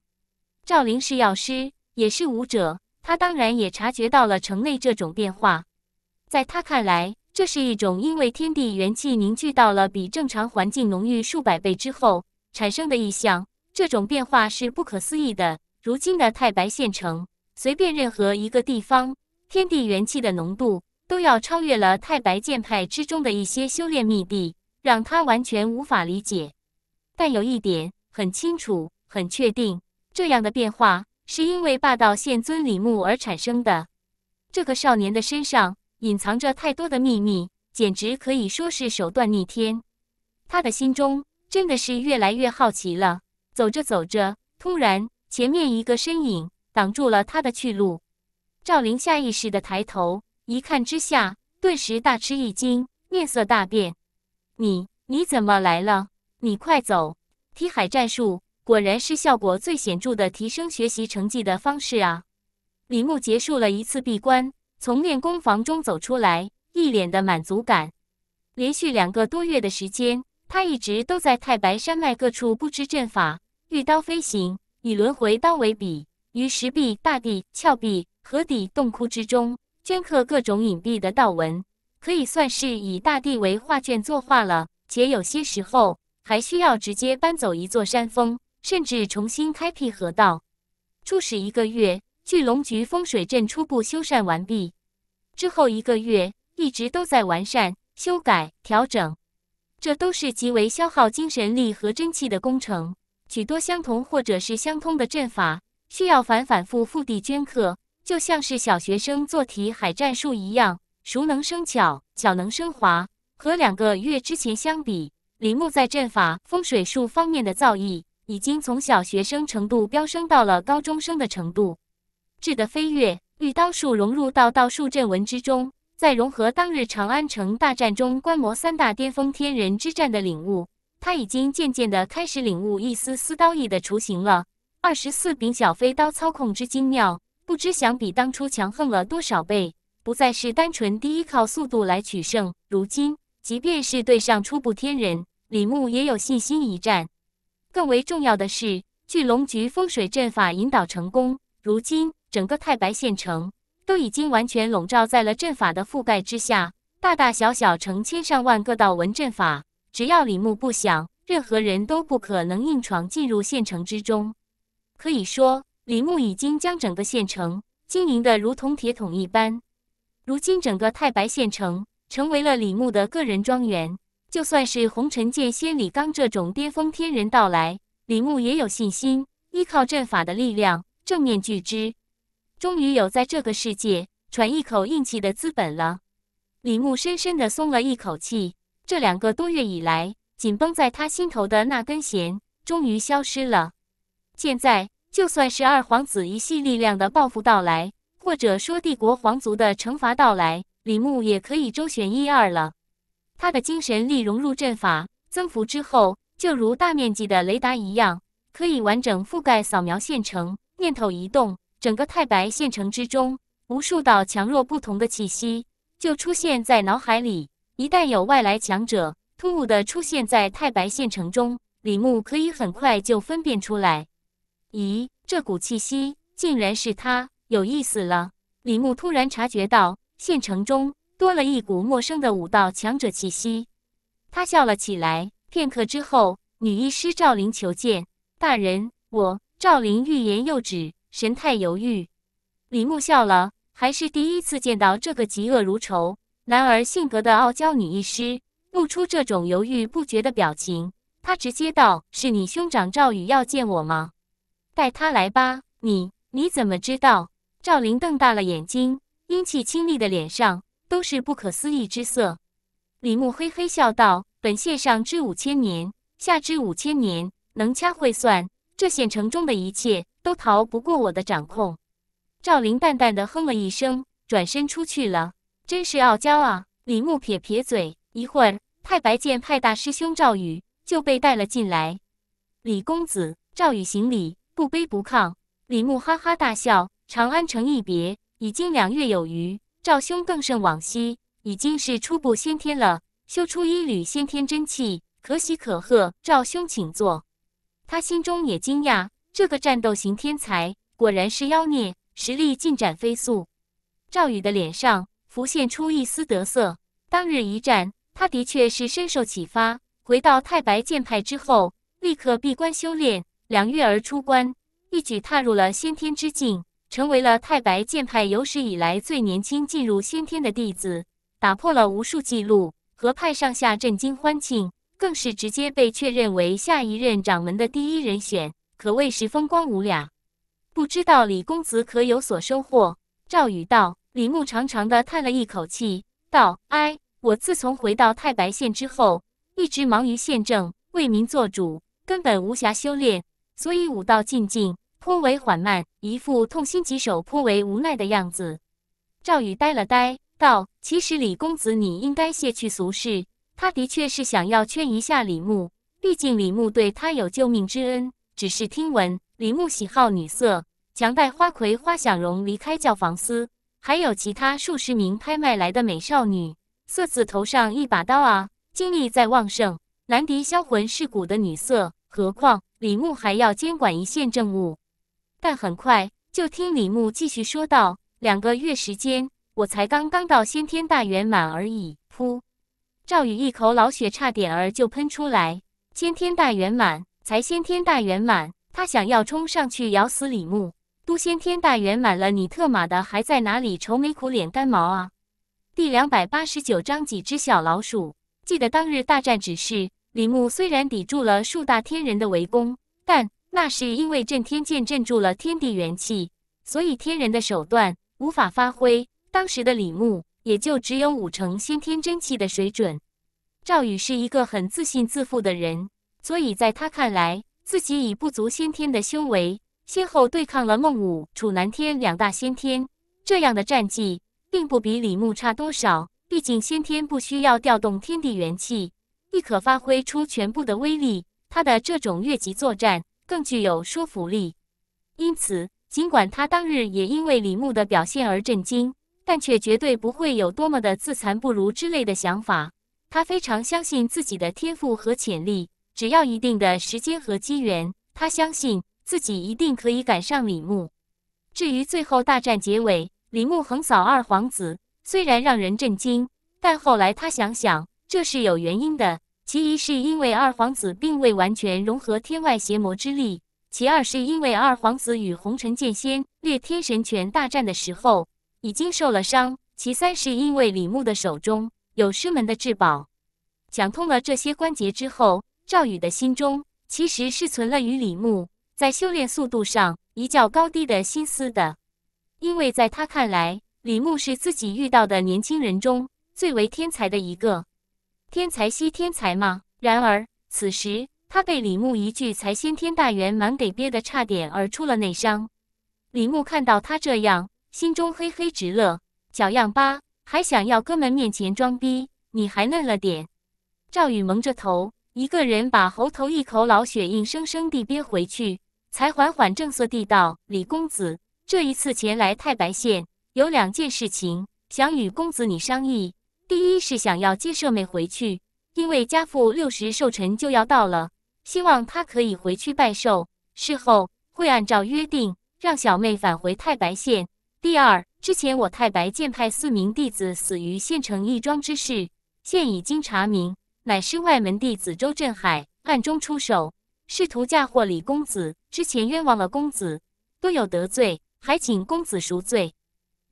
赵林是药师。也是武者，他当然也察觉到了城内这种变化。在他看来，这是一种因为天地元气凝聚到了比正常环境浓郁数百倍之后产生的异象。这种变化是不可思议的。如今的太白县城，随便任何一个地方，天地元气的浓度都要超越了太白剑派之中的一些修炼秘地，让他完全无法理解。但有一点很清楚、很确定，这样的变化。是因为霸道现尊李牧而产生的。这个少年的身上隐藏着太多的秘密，简直可以说是手段逆天。他的心中真的是越来越好奇了。走着走着，突然前面一个身影挡住了他的去路。赵灵下意识的抬头一看之下，顿时大吃一惊，面色大变：“你你怎么来了？你快走！”踢海战术。果然是效果最显著的提升学习成绩的方式啊！李牧结束了一次闭关，从练功房中走出来，一脸的满足感。连续两个多月的时间，他一直都在太白山脉各处布置阵法，御刀飞行，以轮回刀为笔，于石壁、大地、峭壁、河底、洞窟之中镌刻各种隐蔽的道纹，可以算是以大地为画卷作画了。且有些时候，还需要直接搬走一座山峰。甚至重新开辟河道。初始一个月，巨龙局风水阵初步修缮完毕，之后一个月一直都在完善、修改、调整，这都是极为消耗精神力和真气的工程。许多相同或者是相通的阵法，需要反反复复地镌刻，就像是小学生做题海战术一样，熟能生巧，巧能生华。和两个月之前相比，李牧在阵法、风水术方面的造诣。已经从小学生程度飙升到了高中生的程度，质的飞跃。玉刀术融入到道术阵纹之中，再融合当日长安城大战中观摩三大巅峰天人之战的领悟，他已经渐渐的开始领悟一丝丝刀意的雏形了。二十四柄小飞刀操控之精妙，不知想比当初强横了多少倍。不再是单纯地依靠速度来取胜，如今即便是对上初步天人，李牧也有信心一战。更为重要的是，巨龙局风水阵法引导成功，如今整个太白县城都已经完全笼罩在了阵法的覆盖之下，大大小小成千上万个道纹阵法，只要李牧不想，任何人都不可能硬闯进入县城之中。可以说，李牧已经将整个县城经营的如同铁桶一般。如今，整个太白县城成为了李牧的个人庄园。就算是红尘剑仙李刚这种巅峰天人到来，李牧也有信心依靠阵法的力量正面拒之。终于有在这个世界喘一口硬气的资本了，李牧深深的松了一口气。这两个多月以来紧绷在他心头的那根弦终于消失了。现在就算是二皇子一系力量的报复到来，或者说帝国皇族的惩罚到来，李牧也可以周旋一二了。他的精神力融入阵法增幅之后，就如大面积的雷达一样，可以完整覆盖扫描县城。念头一动，整个太白县城之中，无数道强弱不同的气息就出现在脑海里。一旦有外来强者突兀地出现在太白县城中，李牧可以很快就分辨出来。咦，这股气息竟然是他，有意思了。李牧突然察觉到县城中。多了一股陌生的武道强者气息，他笑了起来。片刻之后，女医师赵灵求见大人。我赵灵欲言又止，神态犹豫。李牧笑了，还是第一次见到这个嫉恶如仇、男儿性格的傲娇女医师，露出这种犹豫不决的表情。他直接道：“是你兄长赵宇要见我吗？带他来吧。”你你怎么知道？赵灵瞪大了眼睛，英气清丽的脸上。都是不可思议之色。李牧嘿嘿笑道：“本县上知五千年，下知五千年，能掐会算，这县城中的一切都逃不过我的掌控。”赵灵淡淡的哼了一声，转身出去了。真是傲娇啊！李牧撇撇嘴。一会儿，太白剑派大师兄赵宇就被带了进来。李公子，赵宇行礼，不卑不亢。李牧哈哈大笑。长安城一别，已经两月有余。赵兄更胜往昔，已经是初步先天了，修出一缕先天真气，可喜可贺。赵兄，请坐。他心中也惊讶，这个战斗型天才果然是妖孽，实力进展飞速。赵宇的脸上浮现出一丝得色。当日一战，他的确是深受启发。回到太白剑派之后，立刻闭关修炼，两月而出关，一举踏入了先天之境。成为了太白剑派有史以来最年轻进入先天的弟子，打破了无数记录，和派上下震惊欢庆，更是直接被确认为下一任掌门的第一人选，可谓是风光无两。不知道李公子可有所收获？赵宇道。李牧长长的叹了一口气，道：“哎，我自从回到太白县之后，一直忙于县政，为民做主，根本无暇修炼，所以武道进境。”颇为缓慢，一副痛心疾首、颇为无奈的样子。赵宇呆了呆，道：“其实李公子，你应该卸去俗世。他的确是想要劝一下李牧，毕竟李牧对他有救命之恩。只是听闻李牧喜好女色，强带花魁花想容离开教坊司，还有其他数十名拍卖来的美少女，色字头上一把刀啊！精力再旺盛，难敌销魂蚀骨的女色。何况李牧还要监管一线政务。”但很快就听李牧继续说道：“两个月时间，我才刚刚到先天大圆满而已。”噗！赵宇一口老血差点儿就喷出来。先天大圆满，才先天大圆满！他想要冲上去咬死李牧，都先天大圆满了，你特马的还在哪里愁眉苦脸干毛啊？第两百八十九章几只小老鼠。记得当日大战指示，李牧虽然抵住了数大天人的围攻，但……那是因为震天剑镇住了天地元气，所以天人的手段无法发挥。当时的李牧也就只有五成先天真气的水准。赵宇是一个很自信自负的人，所以在他看来，自己以不足先天的修为，先后对抗了孟武、楚南天两大先天，这样的战绩并不比李牧差多少。毕竟先天不需要调动天地元气，亦可发挥出全部的威力。他的这种越级作战。更具有说服力，因此，尽管他当日也因为李牧的表现而震惊，但却绝对不会有多么的自惭不如之类的想法。他非常相信自己的天赋和潜力，只要一定的时间和机缘，他相信自己一定可以赶上李牧。至于最后大战结尾，李牧横扫二皇子，虽然让人震惊，但后来他想想，这是有原因的。其一是因为二皇子并未完全融合天外邪魔之力，其二是因为二皇子与红尘剑仙、裂天神拳大战的时候已经受了伤，其三是因为李牧的手中有师门的至宝。想通了这些关节之后，赵宇的心中其实是存了与李牧在修炼速度上一较高低的心思的，因为在他看来，李牧是自己遇到的年轻人中最为天才的一个。天才惜天才吗？然而此时他被李牧一句“才先天大圆满”给憋得差点儿出了内伤。李牧看到他这样，心中嘿嘿直乐。小样吧，还想要哥们面前装逼？你还嫩了点。赵宇蒙着头，一个人把喉头一口老血硬生生地憋回去，才缓缓正色地道：“李公子，这一次前来太白县，有两件事情想与公子你商议。”第一是想要接舍妹回去，因为家父六十寿辰就要到了，希望她可以回去拜寿。事后会按照约定让小妹返回太白县。第二，之前我太白剑派四名弟子死于县城义庄之事，现已经查明，乃是外门弟子周振海暗中出手，试图嫁祸李公子，之前冤枉了公子，多有得罪，还请公子赎罪。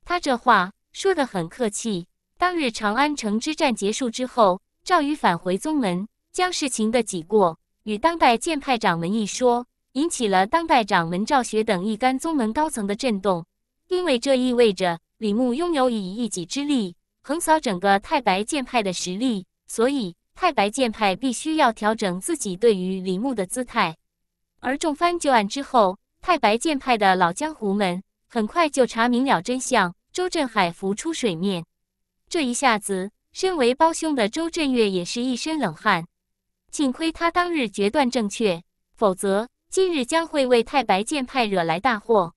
他这话说得很客气。当日长安城之战结束之后，赵宇返回宗门，将事情的己过与当代剑派掌门一说，引起了当代掌门赵雪等一干宗门高层的震动。因为这意味着李牧拥有以一己之力横扫整个太白剑派的实力，所以太白剑派必须要调整自己对于李牧的姿态。而众翻旧案之后，太白剑派的老江湖们很快就查明了真相，周振海浮出水面。这一下子，身为胞兄的周震岳也是一身冷汗。幸亏他当日决断正确，否则今日将会为太白剑派惹来大祸。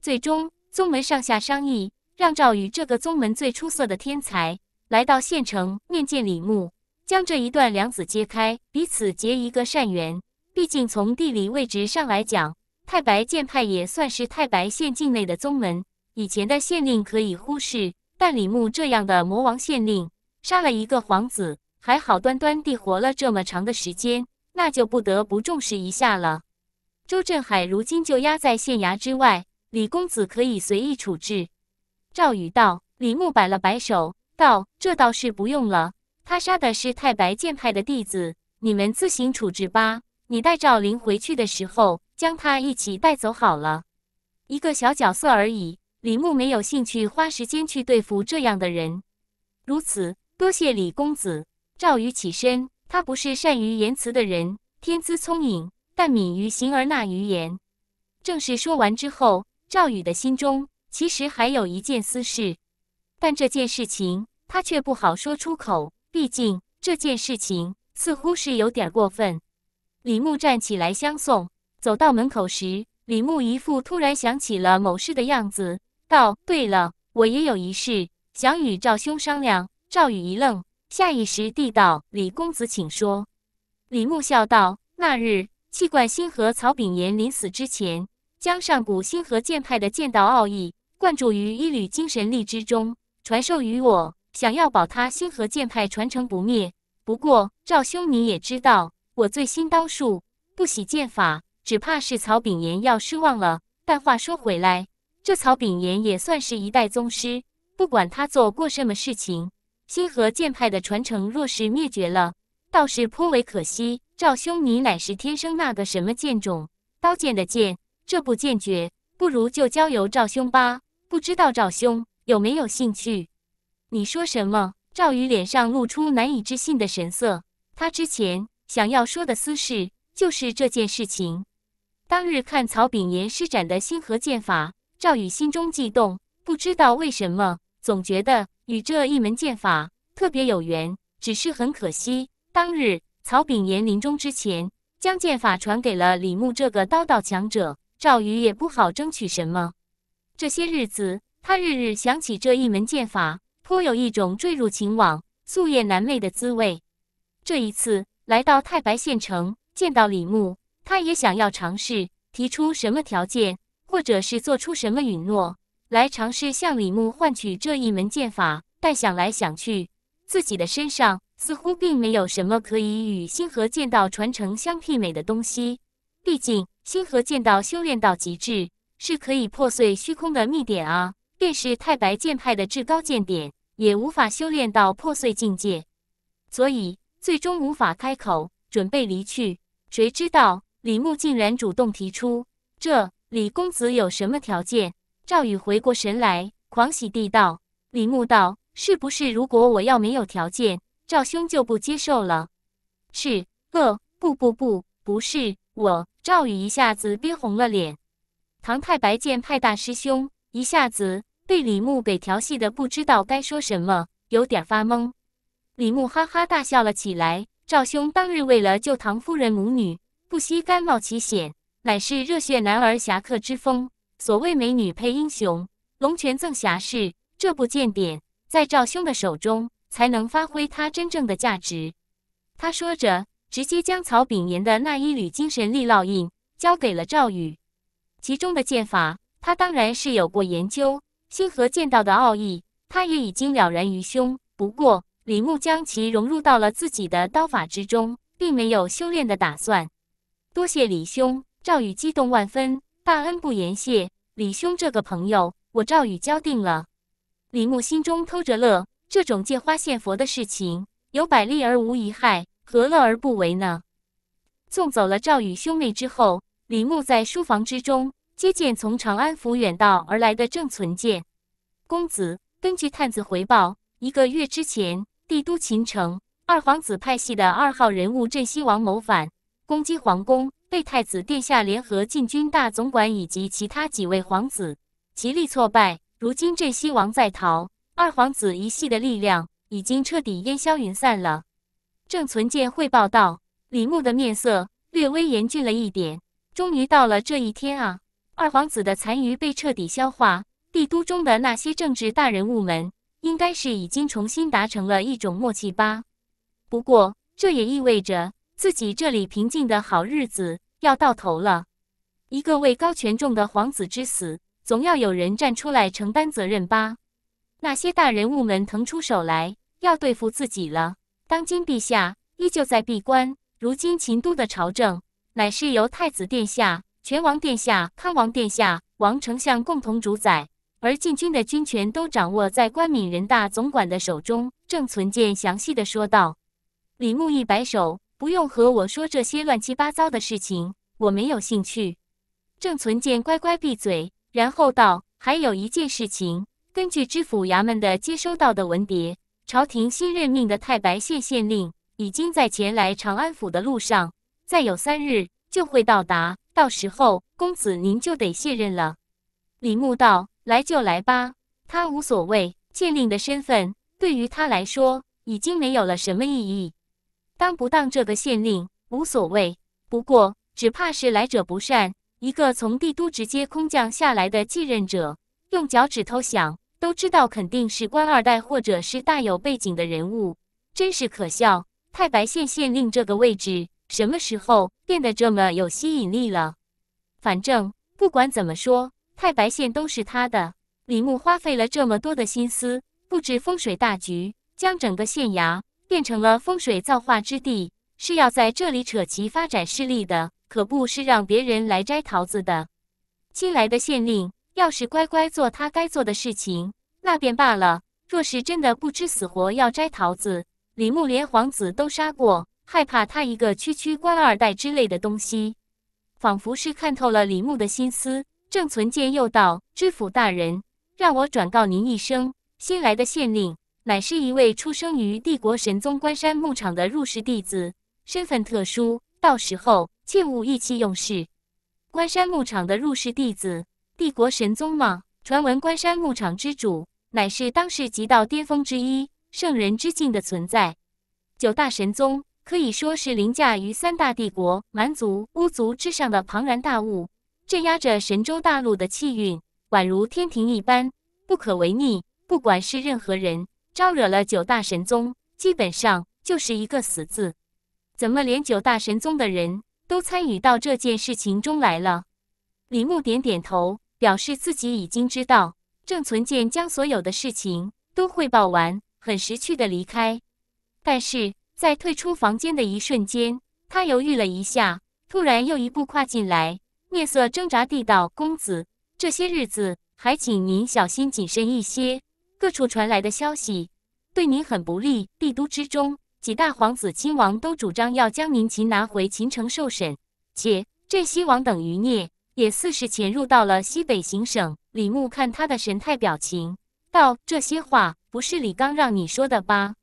最终，宗门上下商议，让赵宇这个宗门最出色的天才来到县城面见李牧，将这一段梁子揭开，彼此结一个善缘。毕竟从地理位置上来讲，太白剑派也算是太白县境内的宗门，以前的县令可以忽视。但李牧这样的魔王县令，杀了一个皇子，还好端端地活了这么长的时间，那就不得不重视一下了。周振海如今就压在县衙之外，李公子可以随意处置。赵宇道：“李牧摆了摆手，道：‘这倒是不用了。他杀的是太白剑派的弟子，你们自行处置吧。你带赵林回去的时候，将他一起带走好了。一个小角色而已。”李牧没有兴趣花时间去对付这样的人。如此多谢李公子。赵宇起身，他不是善于言辞的人，天资聪颖，但敏于行而纳于言。正是说完之后，赵宇的心中其实还有一件私事，但这件事情他却不好说出口。毕竟这件事情似乎是有点过分。李牧站起来相送，走到门口时，李牧一副突然想起了某事的样子。道：“对了，我也有一事想与赵兄商量。”赵宇一愣，下意识地道：“李公子，请说。”李牧笑道：“那日，气贯星河曹炳炎临死之前，将上古星河剑派的剑道奥义灌注于一缕精神力之中，传授于我，想要保他星河剑派传承不灭。不过，赵兄你也知道，我最新刀术，不喜剑法，只怕是曹炳炎要失望了。但话说回来。”这曹炳炎也算是一代宗师，不管他做过什么事情，星河剑派的传承若是灭绝了，倒是颇为可惜。赵兄，你乃是天生那个什么剑种，刀剑的剑，这部剑诀，不如就交由赵兄吧。不知道赵兄有没有兴趣？你说什么？赵宇脸上露出难以置信的神色。他之前想要说的私事，就是这件事情。当日看曹炳炎施展的星河剑法。赵宇心中悸动，不知道为什么，总觉得与这一门剑法特别有缘。只是很可惜，当日曹炳炎临终之前，将剑法传给了李牧这个刀道强者，赵宇也不好争取什么。这些日子，他日日想起这一门剑法，颇有一种坠入情网、夙夜难寐的滋味。这一次来到太白县城，见到李牧，他也想要尝试，提出什么条件。或者是做出什么允诺来尝试向李牧换取这一门剑法，但想来想去，自己的身上似乎并没有什么可以与星河剑道传承相媲美的东西。毕竟，星河剑道修炼到极致是可以破碎虚空的秘典啊，便是太白剑派的至高剑典也无法修炼到破碎境界，所以最终无法开口，准备离去。谁知道李牧竟然主动提出这。李公子有什么条件？赵宇回过神来，狂喜地道：“李牧道，是不是如果我要没有条件，赵兄就不接受了？”“是，呃，不不不，不是我。”赵宇一下子憋红了脸。唐太白见派大师兄一下子被李牧给调戏的，不知道该说什么，有点发懵。李牧哈哈大笑了起来：“赵兄当日为了救唐夫人母女，不惜甘冒奇险。”乃是热血男儿侠客之风，所谓美女配英雄，龙泉赠侠士。这部剑典在赵兄的手中，才能发挥它真正的价值。他说着，直接将曹炳炎的那一缕精神力烙印交给了赵宇。其中的剑法，他当然是有过研究，星河剑道的奥义，他也已经了然于胸。不过，李牧将其融入到了自己的刀法之中，并没有修炼的打算。多谢李兄。赵宇激动万分，大恩不言谢，李兄这个朋友，我赵宇交定了。李牧心中偷着乐，这种借花献佛的事情，有百利而无一害，何乐而不为呢？送走了赵宇兄妹之后，李牧在书房之中接见从长安府远道而来的郑存健。公子，根据探子回报，一个月之前，帝都秦城二皇子派系的二号人物镇西王谋反，攻击皇宫。被太子殿下联合禁军大总管以及其他几位皇子极力挫败。如今镇西王在逃，二皇子一系的力量已经彻底烟消云散了。郑存健汇报道：“李牧的面色略微严峻了一点。”终于到了这一天啊！二皇子的残余被彻底消化，帝都中的那些政治大人物们应该是已经重新达成了一种默契吧。不过，这也意味着自己这里平静的好日子。要到头了，一个位高权重的皇子之死，总要有人站出来承担责任吧？那些大人物们腾出手来，要对付自己了。当今陛下依旧在闭关，如今秦都的朝政乃是由太子殿下、全王殿下、康王殿下、王丞相共同主宰，而禁军的军权都掌握在关敏人大总管的手中。郑存健详细的说道。李牧一摆手。不用和我说这些乱七八糟的事情，我没有兴趣。郑存健乖乖闭嘴，然后道：“还有一件事情，根据知府衙门的接收到的文牒，朝廷新任命的太白县县令已经在前来长安府的路上，再有三日就会到达。到时候，公子您就得卸任了。”李牧道：“来就来吧，他无所谓。县令的身份对于他来说已经没有了什么意义。”当不当这个县令无所谓，不过只怕是来者不善。一个从帝都直接空降下来的继任者，用脚趾头想都知道，肯定是官二代或者是大有背景的人物。真是可笑！太白县县令这个位置，什么时候变得这么有吸引力了？反正不管怎么说，太白县都是他的。李牧花费了这么多的心思布置风水大局，将整个县衙。变成了风水造化之地，是要在这里扯旗发展势力的，可不是让别人来摘桃子的。新来的县令要是乖乖做他该做的事情，那便罢了；若是真的不知死活要摘桃子，李牧连皇子都杀过，害怕他一个区区官二代之类的东西。仿佛是看透了李牧的心思，郑存见又道：“知府大人，让我转告您一声，新来的县令。”乃是一位出生于帝国神宗关山牧场的入室弟子，身份特殊，到时候切勿意气用事。关山牧场的入室弟子，帝国神宗吗？传闻关山牧场之主乃是当世极道巅峰之一，圣人之境的存在。九大神宗可以说是凌驾于三大帝国、蛮族、巫族之上的庞然大物，镇压着神州大陆的气运，宛如天庭一般，不可违逆。不管是任何人。招惹了九大神宗，基本上就是一个死字。怎么连九大神宗的人都参与到这件事情中来了？李牧点点头，表示自己已经知道。郑存健将所有的事情都汇报完，很识趣的离开。但是在退出房间的一瞬间，他犹豫了一下，突然又一步跨进来，面色挣扎地道：“公子，这些日子还请您小心谨慎一些。”各处传来的消息对您很不利，帝都之中几大皇子、亲王都主张要将您擒拿回秦城受审，且镇西王等余孽也似是潜入到了西北行省。李牧看他的神态表情，道：“这些话不是李刚让你说的吧？”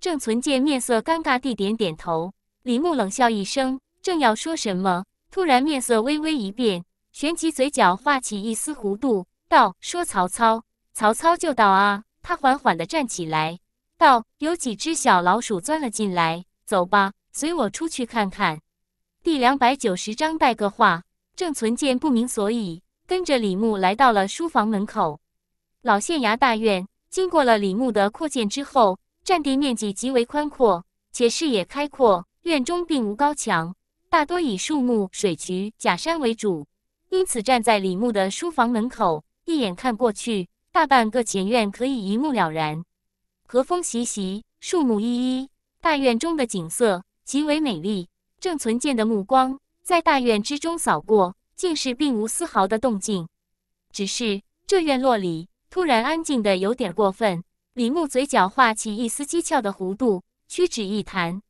郑存健面色尴尬地点点头。李牧冷笑一声，正要说什么，突然面色微微一变，旋即嘴角画起一丝弧度，道：“说曹操。”曹操就道：“啊！”他缓缓地站起来，道：“有几只小老鼠钻了进来。走吧，随我出去看看。”第两百九十章带个话。郑存健不明所以，跟着李牧来到了书房门口。老县衙大院经过了李牧的扩建之后，占地面积极为宽阔，且视野开阔，院中并无高墙，大多以树木、水渠、假山为主。因此，站在李牧的书房门口，一眼看过去。大半个前院可以一目了然，和风习习，树木依依，大院中的景色极为美丽。郑存健的目光在大院之中扫过，竟是并无丝毫的动静，只是这院落里突然安静的有点过分。李牧嘴角画起一丝讥诮的弧度，屈指一弹，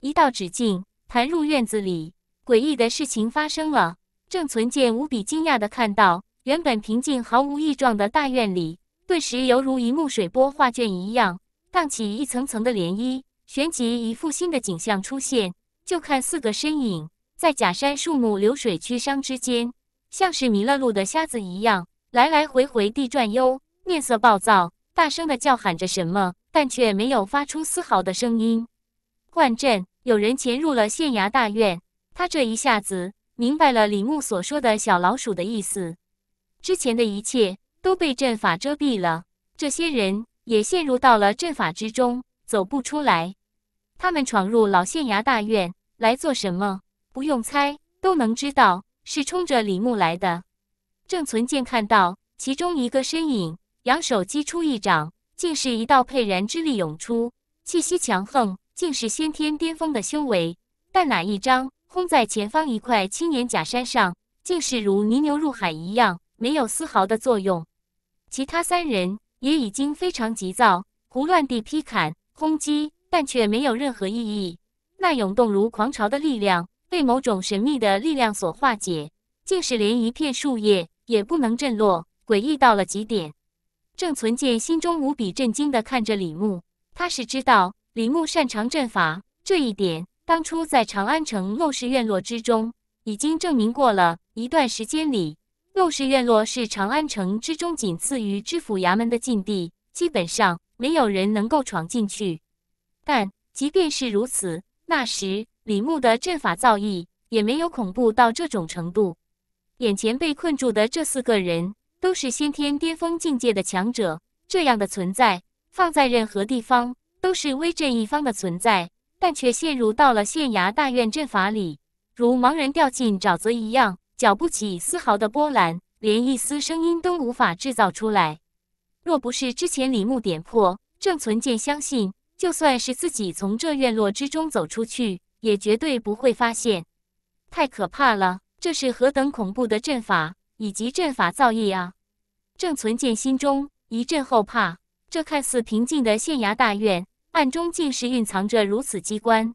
一道指径弹入院子里。诡异的事情发生了，郑存健无比惊讶的看到。原本平静毫无异状的大院里，顿时犹如一幕水波画卷一样荡起一层层的涟漪。旋即，一副新的景象出现：就看四个身影在假山、树木、流水、曲觞之间，像是迷了路的瞎子一样，来来回回地转悠，面色暴躁，大声地叫喊着什么，但却没有发出丝毫的声音。万阵，有人潜入了县衙大院。他这一下子明白了李牧所说的小老鼠的意思。之前的一切都被阵法遮蔽了，这些人也陷入到了阵法之中，走不出来。他们闯入老县衙大院来做什么？不用猜，都能知道是冲着李牧来的。郑存健看到其中一个身影，扬手击出一掌，竟是一道沛然之力涌出，气息强横，竟是先天巅峰的修为。但哪一张轰在前方一块青岩假山上，竟是如泥牛入海一样。没有丝毫的作用，其他三人也已经非常急躁，胡乱地劈砍、轰击，但却没有任何意义。那涌动如狂潮的力量被某种神秘的力量所化解，竟是连一片树叶也不能震落，诡异到了极点。郑存健心中无比震惊地看着李牧，他是知道李牧擅长阵法这一点，当初在长安城陋室院落之中已经证明过了。一段时间里。陋氏院落是长安城之中仅次于知府衙门的禁地，基本上没有人能够闯进去。但即便是如此，那时李牧的阵法造诣也没有恐怖到这种程度。眼前被困住的这四个人都是先天巅峰境界的强者，这样的存在放在任何地方都是威震一方的存在，但却陷入到了县衙大院阵法里，如盲人掉进沼泽一样。搅不起丝毫的波澜，连一丝声音都无法制造出来。若不是之前李牧点破，郑存健相信，就算是自己从这院落之中走出去，也绝对不会发现。太可怕了，这是何等恐怖的阵法以及阵法造诣啊！郑存健心中一阵后怕，这看似平静的县衙大院，暗中竟是蕴藏着如此机关。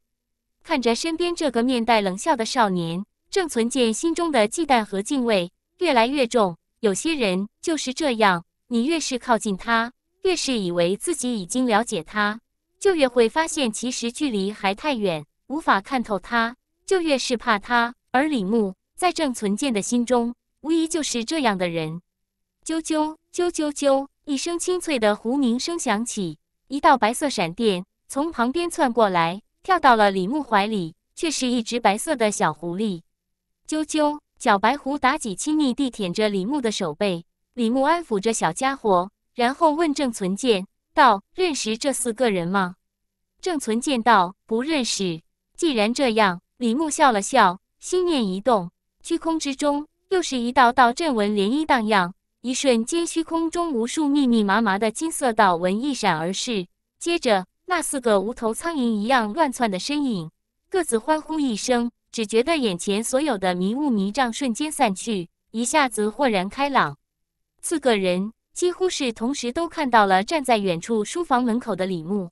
看着身边这个面带冷笑的少年。郑存健心中的忌惮和敬畏越来越重。有些人就是这样，你越是靠近他，越是以为自己已经了解他，就越会发现其实距离还太远，无法看透他，就越是怕他。而李牧在郑存健的心中，无疑就是这样的人。啾啾啾啾啾，一声清脆的胡鸣声响起，一道白色闪电从旁边窜过来，跳到了李牧怀里，却是一只白色的小狐狸。啾啾，小白狐妲己亲昵地舔着李牧的手背，李牧安抚着小家伙，然后问郑存健道：“认识这四个人吗？”郑存健道：“不认识。”既然这样，李牧笑了笑，心念一动，虚空之中又是一道道阵纹涟漪荡漾，一瞬间虚空中无数密密麻麻的金色道纹一闪而逝，接着那四个无头苍蝇一样乱窜的身影各自欢呼一声。只觉得眼前所有的迷雾迷障瞬间散去，一下子豁然开朗。四个人几乎是同时都看到了站在远处书房门口的李牧。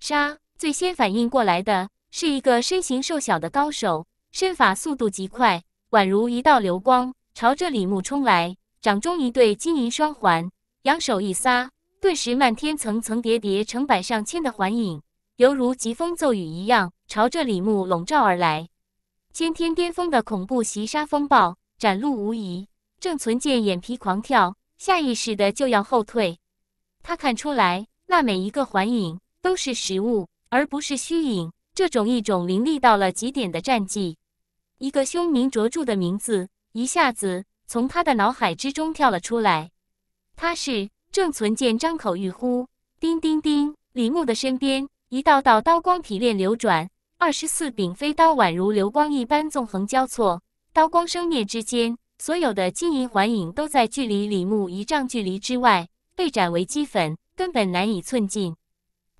杀最先反应过来的是一个身形瘦小的高手，身法速度极快，宛如一道流光，朝着李牧冲来。掌中一对金银双环，扬手一撒，顿时漫天层层叠叠、成百上千的环影，犹如疾风骤雨一样，朝着李牧笼罩而来。先天巅峰的恐怖袭杀风暴展露无遗，郑存健眼皮狂跳，下意识的就要后退。他看出来，那每一个环影都是实物，而不是虚影。这种一种凌厉到了极点的战绩，一个凶名卓著的名字一下子从他的脑海之中跳了出来。他是郑存健，张口欲呼。叮叮叮，李牧的身边一道道刀光劈裂流转。二十四柄飞刀宛如流光一般纵横交错，刀光生灭之间，所有的金银环影都在距离李牧一丈距离之外被斩为齑粉，根本难以寸进。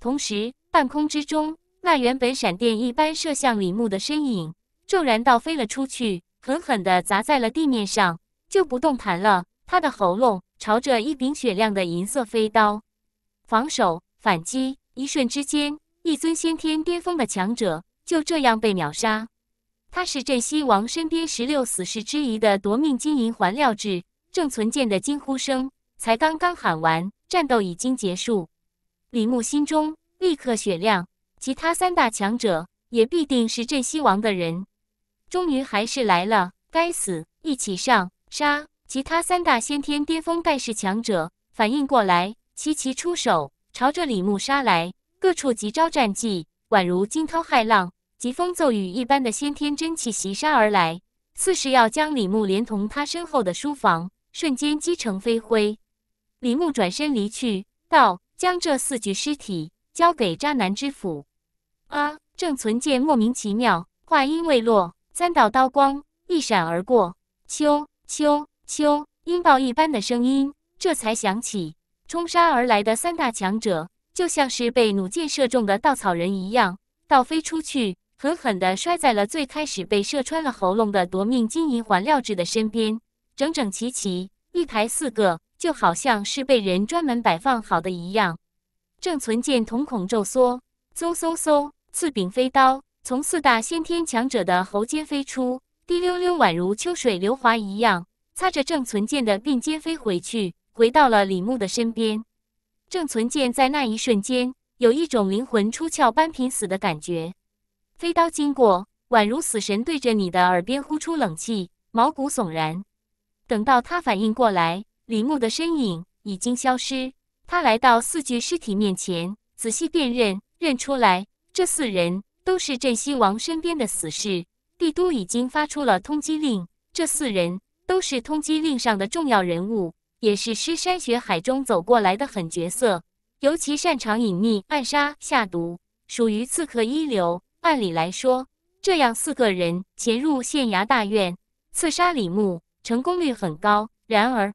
同时，半空之中，那原本闪电一般射向李牧的身影骤然倒飞了出去，狠狠地砸在了地面上，就不动弹了。他的喉咙朝着一柄雪亮的银色飞刀防守反击，一瞬之间，一尊先天巅峰的强者。就这样被秒杀，他是镇西王身边十六死士之一的夺命金银环廖志郑存剑的惊呼声才刚刚喊完，战斗已经结束。李牧心中立刻雪亮，其他三大强者也必定是镇西王的人。终于还是来了，该死！一起上，杀！其他三大先天巅峰盖世强者反应过来，齐齐出手，朝着李牧杀来，各处急招战技。宛如惊涛骇浪、疾风骤雨一般的先天真气袭杀而来，似是要将李牧连同他身后的书房瞬间击成飞灰。李牧转身离去，道：“将这四具尸体交给渣男之府。”啊！郑存剑莫名其妙，话音未落，三道刀光一闪而过，秋秋秋，音爆一般的声音这才响起，冲杀而来的三大强者。就像是被弩箭射中的稻草人一样，倒飞出去，狠狠地摔在了最开始被射穿了喉咙的夺命金银环料制的身边，整整齐齐，一排四个，就好像是被人专门摆放好的一样。郑存健瞳孔骤缩，嗖嗖嗖，刺柄飞刀从四大先天强者的喉间飞出，滴溜溜宛如秋水流华一样，擦着郑存健的鬓间飞回去，回到了李牧的身边。郑存剑在那一瞬间有一种灵魂出窍般濒死的感觉，飞刀经过，宛如死神对着你的耳边呼出冷气，毛骨悚然。等到他反应过来，李牧的身影已经消失。他来到四具尸体面前，仔细辨认，认出来这四人都是镇西王身边的死士。帝都已经发出了通缉令，这四人都是通缉令上的重要人物。也是尸山血海中走过来的狠角色，尤其擅长隐匿、暗杀、下毒，属于刺客一流。按理来说，这样四个人潜入县衙大院刺杀李牧，成功率很高。然而，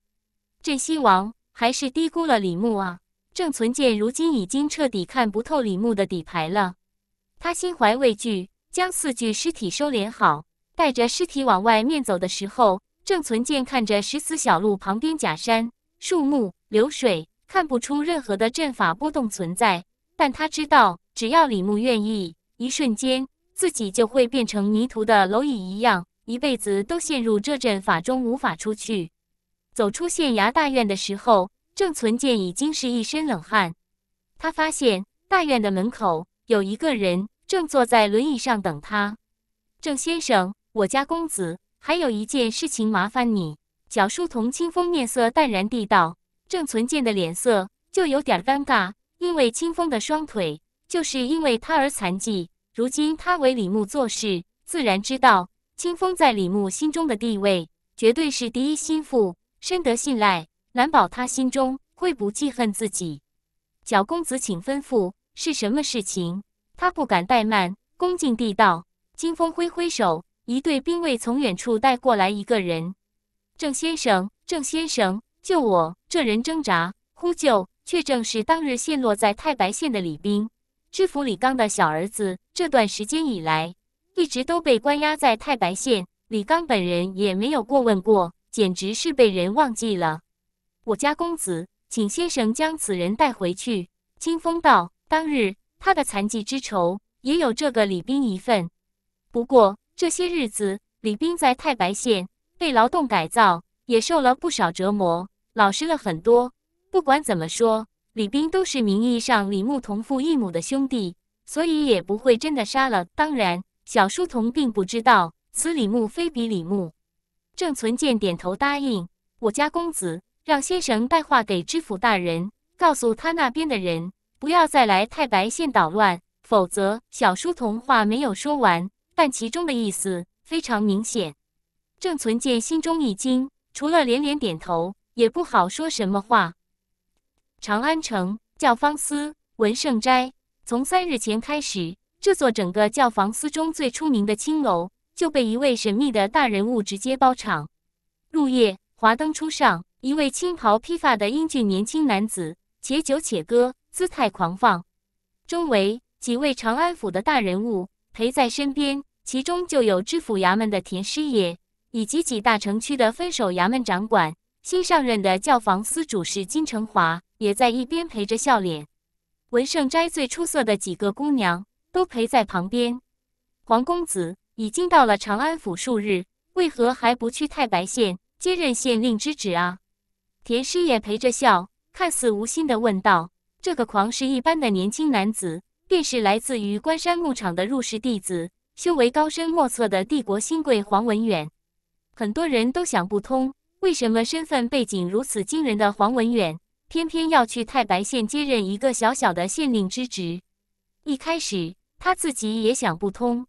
镇西王还是低估了李牧啊！郑存健如今已经彻底看不透李牧的底牌了，他心怀畏惧，将四具尸体收敛好，带着尸体往外面走的时候。郑存健看着石子小路旁边假山、树木、流水，看不出任何的阵法波动存在。但他知道，只要李牧愿意，一瞬间自己就会变成迷途的蝼蚁一样，一辈子都陷入这阵法中无法出去。走出县衙大院的时候，郑存健已经是一身冷汗。他发现大院的门口有一个人正坐在轮椅上等他。郑先生，我家公子。还有一件事情麻烦你，小书童清风面色淡然地道。郑存健的脸色就有点尴尬，因为清风的双腿就是因为他而残疾。如今他为李牧做事，自然知道清风在李牧心中的地位，绝对是第一心腹，深得信赖。难保他心中会不记恨自己。小公子，请吩咐是什么事情？他不敢怠慢，恭敬地道。清风挥挥手。一队兵卫从远处带过来一个人，郑先生，郑先生，救我！这人挣扎呼救，却正是当日陷落在太白县的李冰，知府李刚的小儿子。这段时间以来，一直都被关押在太白县，李刚本人也没有过问过，简直是被人忘记了。我家公子，请先生将此人带回去。清风道，当日他的残疾之仇，也有这个李冰一份。不过。这些日子，李斌在太白县被劳动改造，也受了不少折磨，老实了很多。不管怎么说，李斌都是名义上李牧同父异母的兄弟，所以也不会真的杀了。当然，小书童并不知道此李牧非彼李牧。郑存健点头答应，我家公子让先生带话给知府大人，告诉他那边的人不要再来太白县捣乱，否则……小书童话没有说完。但其中的意思非常明显，郑存健心中一惊，除了连连点头，也不好说什么话。长安城教坊司文圣斋，从三日前开始，这座整个教坊司中最出名的青楼，就被一位神秘的大人物直接包场。入夜，华灯初上，一位青袍披发的英俊年轻男子，且酒且歌，姿态狂放。周围几位长安府的大人物。陪在身边，其中就有知府衙门的田师爷，以及几大城区的分守衙门掌管。新上任的教坊司主事金承华也在一边陪着笑脸。文圣斋最出色的几个姑娘都陪在旁边。黄公子已经到了长安府数日，为何还不去太白县接任县令之职啊？田师爷陪着笑，看似无心的问道：“这个狂是一般的年轻男子。”便是来自于关山牧场的入室弟子，修为高深莫测的帝国新贵黄文远。很多人都想不通，为什么身份背景如此惊人的黄文远，偏偏要去太白县接任一个小小的县令之职？一开始他自己也想不通。